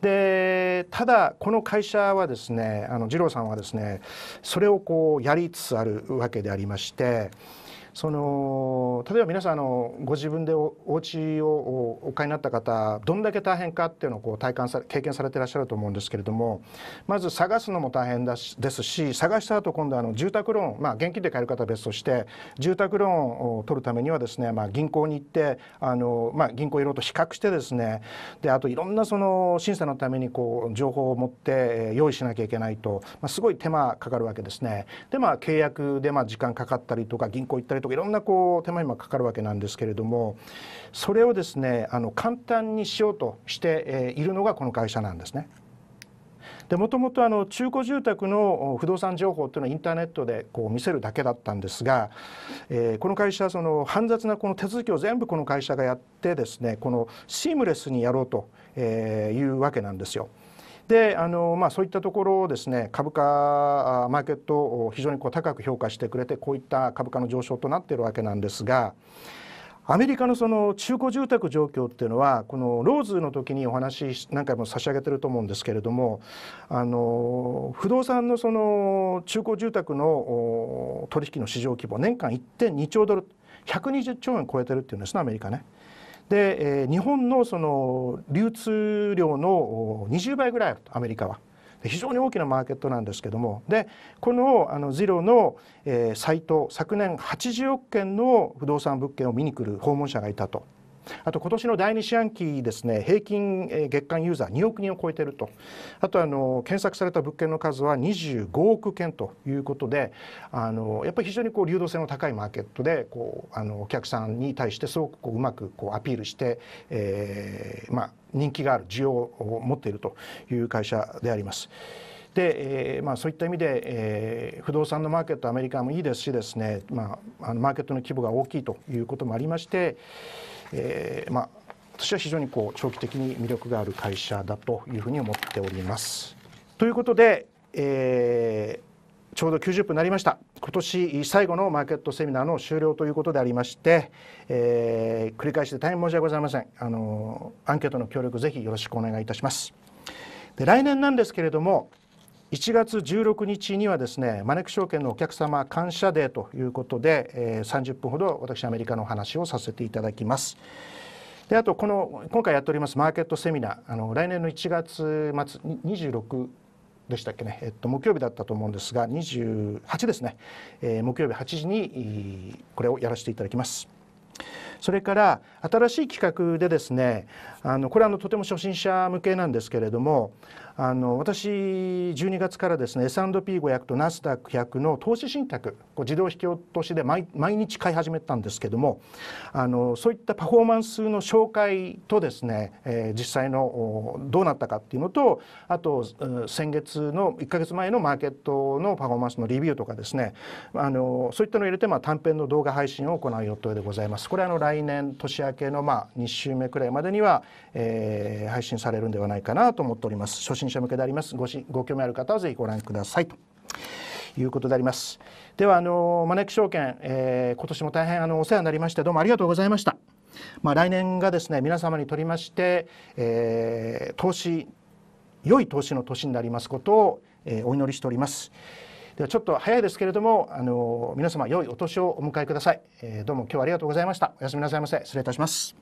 でただこの会社はですねあの二郎さんはですねそれをこうやりつつあるわけでありましてその例えば皆さんあのご自分でおお家をお買いになった方どんだけ大変かっていうのをこう体感さ経験されてらっしゃると思うんですけれどもまず探すのも大変だしですし探した後今度あの住宅ローンまあ現金で買える方は別として住宅ローンを取るためにはですね、まあ、銀行に行ってあの、まあ、銀行いろいろと比較してですねであといろんなその審査のためにこう情報を持って用意しなきゃいけないと、まあ、すごい手間かかるわけですね。でまあ契約でまあ時間かかったりとか銀行行ったりとかいろんなこう手間暇かかるわけなんですけれどもそれをですねあの簡単にしようとしているのがこの会社なんですね。でもともとあの中古住宅の不動産情報っていうのはインターネットでこう見せるだけだったんですが、えー、この会社はその煩雑なこの手続きを全部この会社がやってですねこのシームレスにやろうというわけなんですよ。であの、まあ、そういったところをですね株価マーケットを非常にこう高く評価してくれてこういった株価の上昇となっているわけなんですがアメリカのその中古住宅状況っていうのはこのローズの時にお話何回も差し上げてると思うんですけれどもあの不動産のその中古住宅の取引の市場規模年間1.2兆ドル120兆円超えてるっていうんですねアメリカね。で、えー、日本のその流通量の20倍ぐらいあるとアメリカは。非常に大きなマーケットなんですけどもでこのあのゼロの、えー、サイト昨年80億件の不動産物件を見に来る訪問者がいたとあと今年の第2四半期ですね平均月間ユーザー2億人を超えているとあとあの検索された物件の数は25億件ということであのやっぱり非常にこう流動性の高いマーケットでこうあのお客さんに対してすごくこううまくこうアピールして、えー、まあ人気がある需要を持っているという会社であります。で、えーまあ、そういった意味で、えー、不動産のマーケットアメリカもいいですしですね、まあ、あのマーケットの規模が大きいということもありまして、えー、まあ、私は非常にこう長期的に魅力がある会社だというふうに思っております。ということで、えー、ちょうど90分になりました今年最後のマーケットセミナーの終了ということでありまして、えー、繰り返しで大変申し訳ございませんあのアンケートの協力ぜひよろしくお願いいたします。で来年なんですけれども1月16日にはですねマネック証券のお客様感謝デーということで、えー、30分ほど私アメリカのお話をさせていただきます。であとこの今回やっておりますマーケットセミナーあの来年の1月末26でしたっけね、えっと、木曜日だったと思うんですが28ですね、えー、木曜日8時にこれをやらせていただきます。それから新しい企画でですねあのこれはあのとても初心者向けなんですけれどもあの私12月からですね S&P500 とナスダック100の投資信託こう自動引き落としで毎日買い始めたんですけどもあのそういったパフォーマンスの紹介とですね、えー、実際のどうなったかっていうのとあと先月の1か月前のマーケットのパフォーマンスのリビューとかですねあのそういったのを入れて、まあ、短編の動画配信を行う予定でございます。これあの来年年明けの、まあ、2週目くらいまでには、えー、配信されるんではないかなと思っております。初信者向けでありますごしご興味ある方はぜひご覧くださいということでありますではあのマネック証券、えー、今年も大変あのお世話になりましてどうもありがとうございましたまあ、来年がですね皆様にとりまして、えー、投資良い投資の年になりますことを、えー、お祈りしておりますではちょっと早いですけれどもあの皆様良いお年をお迎えください、えー、どうも今日はありがとうございましたおやすみなさいませ失礼いたします